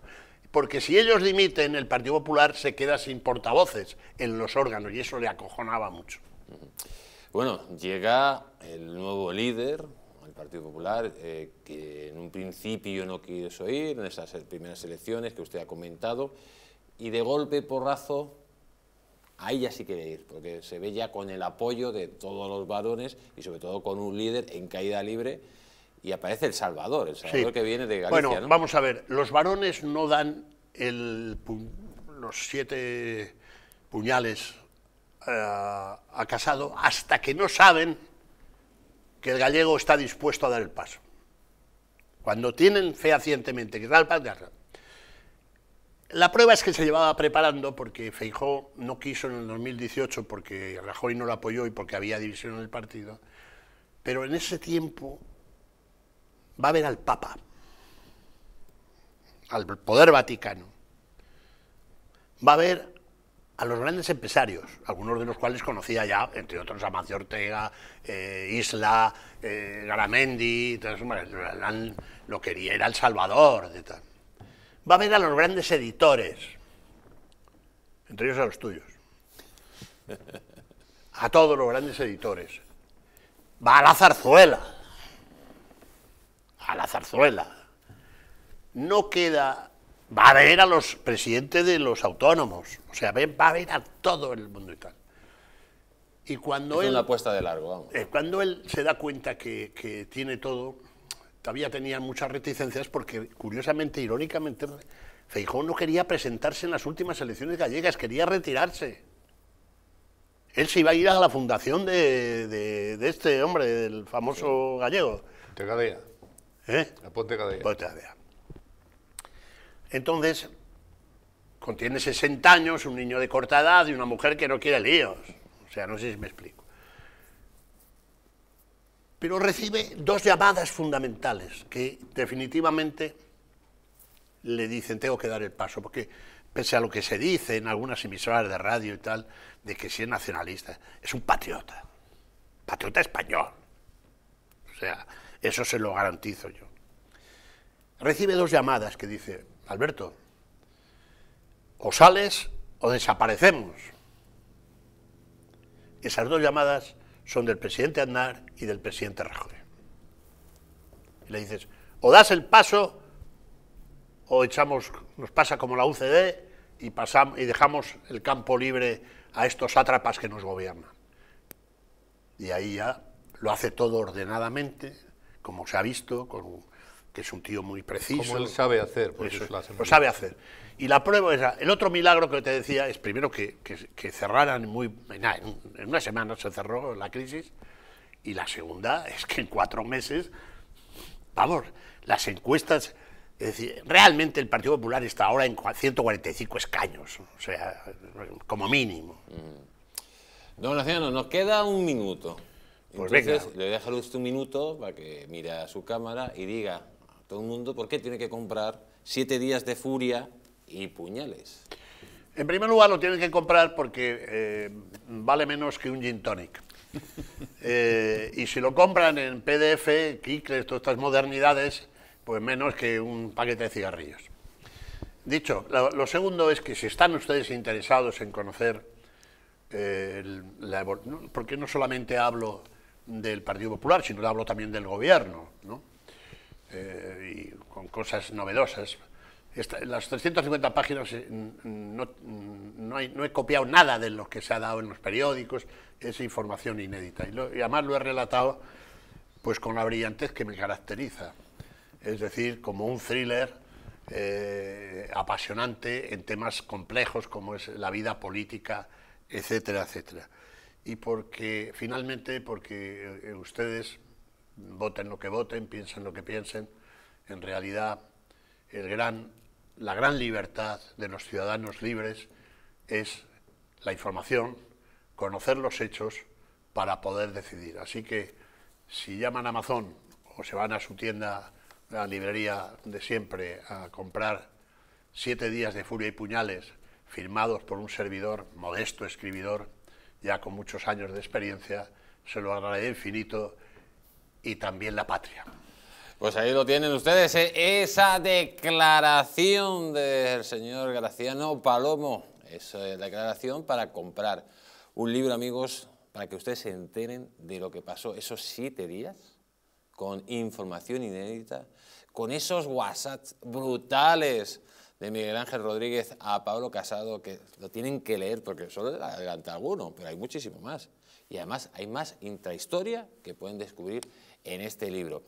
porque si ellos dimiten, el Partido Popular se queda sin portavoces en los órganos y eso le acojonaba mucho.
Bueno, llega el nuevo líder, el Partido Popular, eh, que en un principio no quiso ir, en esas e-, primeras elecciones que usted ha comentado, y de golpe, porrazo, ahí ya sí quiere ir, porque se ve ya con el apoyo de todos los varones y sobre todo con un líder en caída libre y aparece El Salvador, El Salvador que viene de Galicia. Bueno,
vamos a ver, los varones no dan el, los siete puñales eh, a Casado hasta que no saben que el gallego está dispuesto a dar el paso. Cuando tienen fehacientemente que da el paso, la prueba es que se llevaba preparando porque Feijó no quiso en el 2018 porque Rajoy no lo apoyó y porque había división en el partido, pero en ese tiempo va a ver al Papa, al Poder Vaticano, va a ver a los grandes empresarios, algunos de los cuales conocía ya, entre otros Amancio Ortega, eh, Isla, eh, Garamendi, lo quería era El Salvador. Va a ver a los grandes editores, entre ellos a los tuyos, a todos los grandes editores. Va a la zarzuela a la zarzuela. No queda, va a ver a los presidentes de los autónomos, o sea, va a ver a todo el mundo y tal. Y cuando es una apuesta de largo, eh, cuando él se da cuenta que, que tiene todo, todavía tenía muchas reticencias porque, curiosamente, irónicamente, Feijón no quería presentarse en las últimas elecciones gallegas, quería retirarse. Él se iba a ir a la fundación de, de, este hombre, del famoso gallego. ¿Eh?
La Ponte de
Entonces, contiene 60 años, un niño de corta edad y una mujer que no quiere líos. O sea, no sé si me explico. Pero recibe dos llamadas fundamentales que definitivamente le dicen, tengo que dar el paso, porque pese a lo que se dice en algunas emisoras de radio y tal, de que si es nacionalista, es un patriota, patriota español. O sea, eso se lo garantizo yo. Recibe dos llamadas que dice, Alberto, o sales o desaparecemos. Esas dos llamadas son del presidente Aznar y del presidente Rajoy. Y le dices, o das el paso o echamos, nos pasa como la UCD y, y dejamos el campo libre a estos sátrapas que nos gobiernan. Y ahí ya lo hace todo ordenadamente, como se ha visto, con, que es un tío muy preciso. Como él sabe hacer, por eso, lo sabe hacer. Y la prueba es, el otro milagro que te decía es primero que, cerraran muy, en, una semana se cerró la crisis, y la segunda es que en cuatro meses, vamos, las encuestas es decir, realmente el Partido Popular está ahora en 145 escaños, o sea, como mínimo. Mm. Don
Graciano, nos queda un minuto. Pues le voy a dejar usted un minuto para que mire a su cámara y diga a todo el mundo por qué tiene que comprar siete días de furia y
puñales. En primer lugar, lo tienen que comprar porque eh, vale menos que un gin tonic. (laughs) Eh, y si lo compran en PDF, Kikles, todas estas modernidades, pues menos que un paquete de cigarrillos. Dicho, lo, segundo es que si están ustedes interesados en conocer eh, porque no solamente hablo del Partido Popular, sino hablo también del gobierno, eh, con cosas novedosas. las 350 páginas eh, no, he copiado nada de lo que se ha dado en los periódicos, es información inédita. Y, además lo he relatado pues con la brillantez que me caracteriza, es decir, como un thriller eh, apasionante en temas complejos como es la vida política, etcétera, etcétera y porque finalmente, porque eh, eh, ustedes voten lo que voten, piensen lo que piensen, en realidad el gran, la gran libertad de los ciudadanos libres es la información, conocer los hechos para poder decidir. Así que si llaman a Amazon o se van a su tienda, la librería de siempre, a comprar siete días de furia y puñales firmados por un servidor, modesto escribidor, ya con muchos años de experiencia, se lo agradezco infinito y también la patria. Pues ahí lo tienen ustedes, ¿eh? esa declaración del señor
Graciano Palomo, esa declaración para comprar un libro, amigos, para que ustedes se enteren de lo que pasó esos siete días, con información inédita, con esos WhatsApps brutales, de Miguel Ángel Rodríguez a Pablo Casado, que lo tienen que leer porque solo adelanta alguno, pero hay muchísimo más. Y además hay más intrahistoria que pueden descubrir en este libro.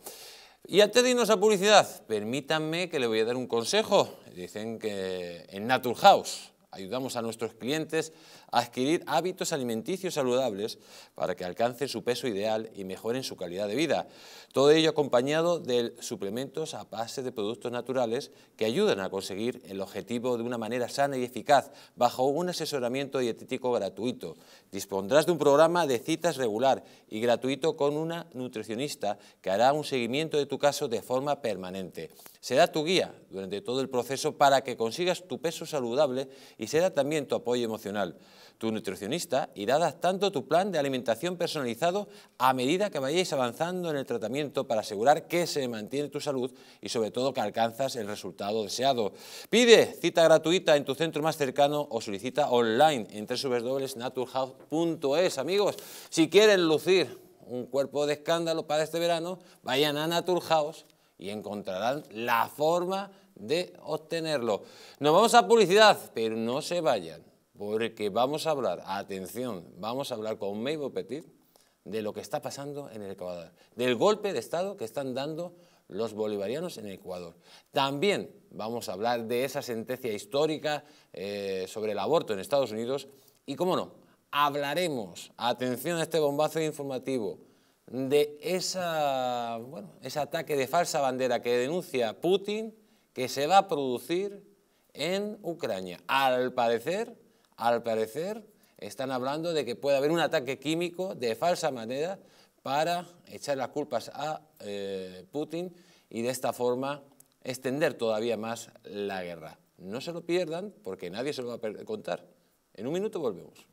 Y antes de irnos a publicidad, permítanme que le voy a dar un consejo. Dicen que en Naturhaus. House ayudamos a nuestros clientes adquirir hábitos alimenticios saludables para que alcancen su peso ideal y mejoren su calidad de vida. Todo ello acompañado de suplementos a base de productos naturales que ayudan a conseguir el objetivo de una manera sana y eficaz, bajo un asesoramiento dietético gratuito. Dispondrás de un programa de citas regular y gratuito con una nutricionista que hará un seguimiento de tu caso de forma permanente. Será tu guía durante todo el proceso para que consigas tu peso saludable y será también tu apoyo emocional tu nutricionista irá adaptando tu plan de alimentación personalizado a medida que vayáis avanzando en el tratamiento para asegurar que se mantiene tu salud y sobre todo que alcanzas el resultado deseado. Pide cita gratuita en tu centro más cercano o solicita online en www.naturhouse.es, Amigos, si quieren lucir un cuerpo de escándalo para este verano, vayan a Naturhouse y encontrarán la forma de obtenerlo. Nos vamos a publicidad, pero no se vayan porque vamos a hablar, atención, vamos a hablar con Meibo Petit de lo que está pasando en el Ecuador, del golpe de Estado que están dando los bolivarianos en Ecuador. También vamos a hablar de esa sentencia histórica eh, sobre el aborto en Estados Unidos y, cómo no, hablaremos, atención a este bombazo informativo, de esa, ese ataque de falsa bandera que denuncia Putin que se va a producir en Ucrania. Al parecer, al parecer, están hablando de que puede haber un ataque químico de falsa manera para echar las culpas a eh, Putin y de esta forma extender todavía más la guerra. No se lo pierdan porque nadie se lo va a contar. En un minuto volvemos.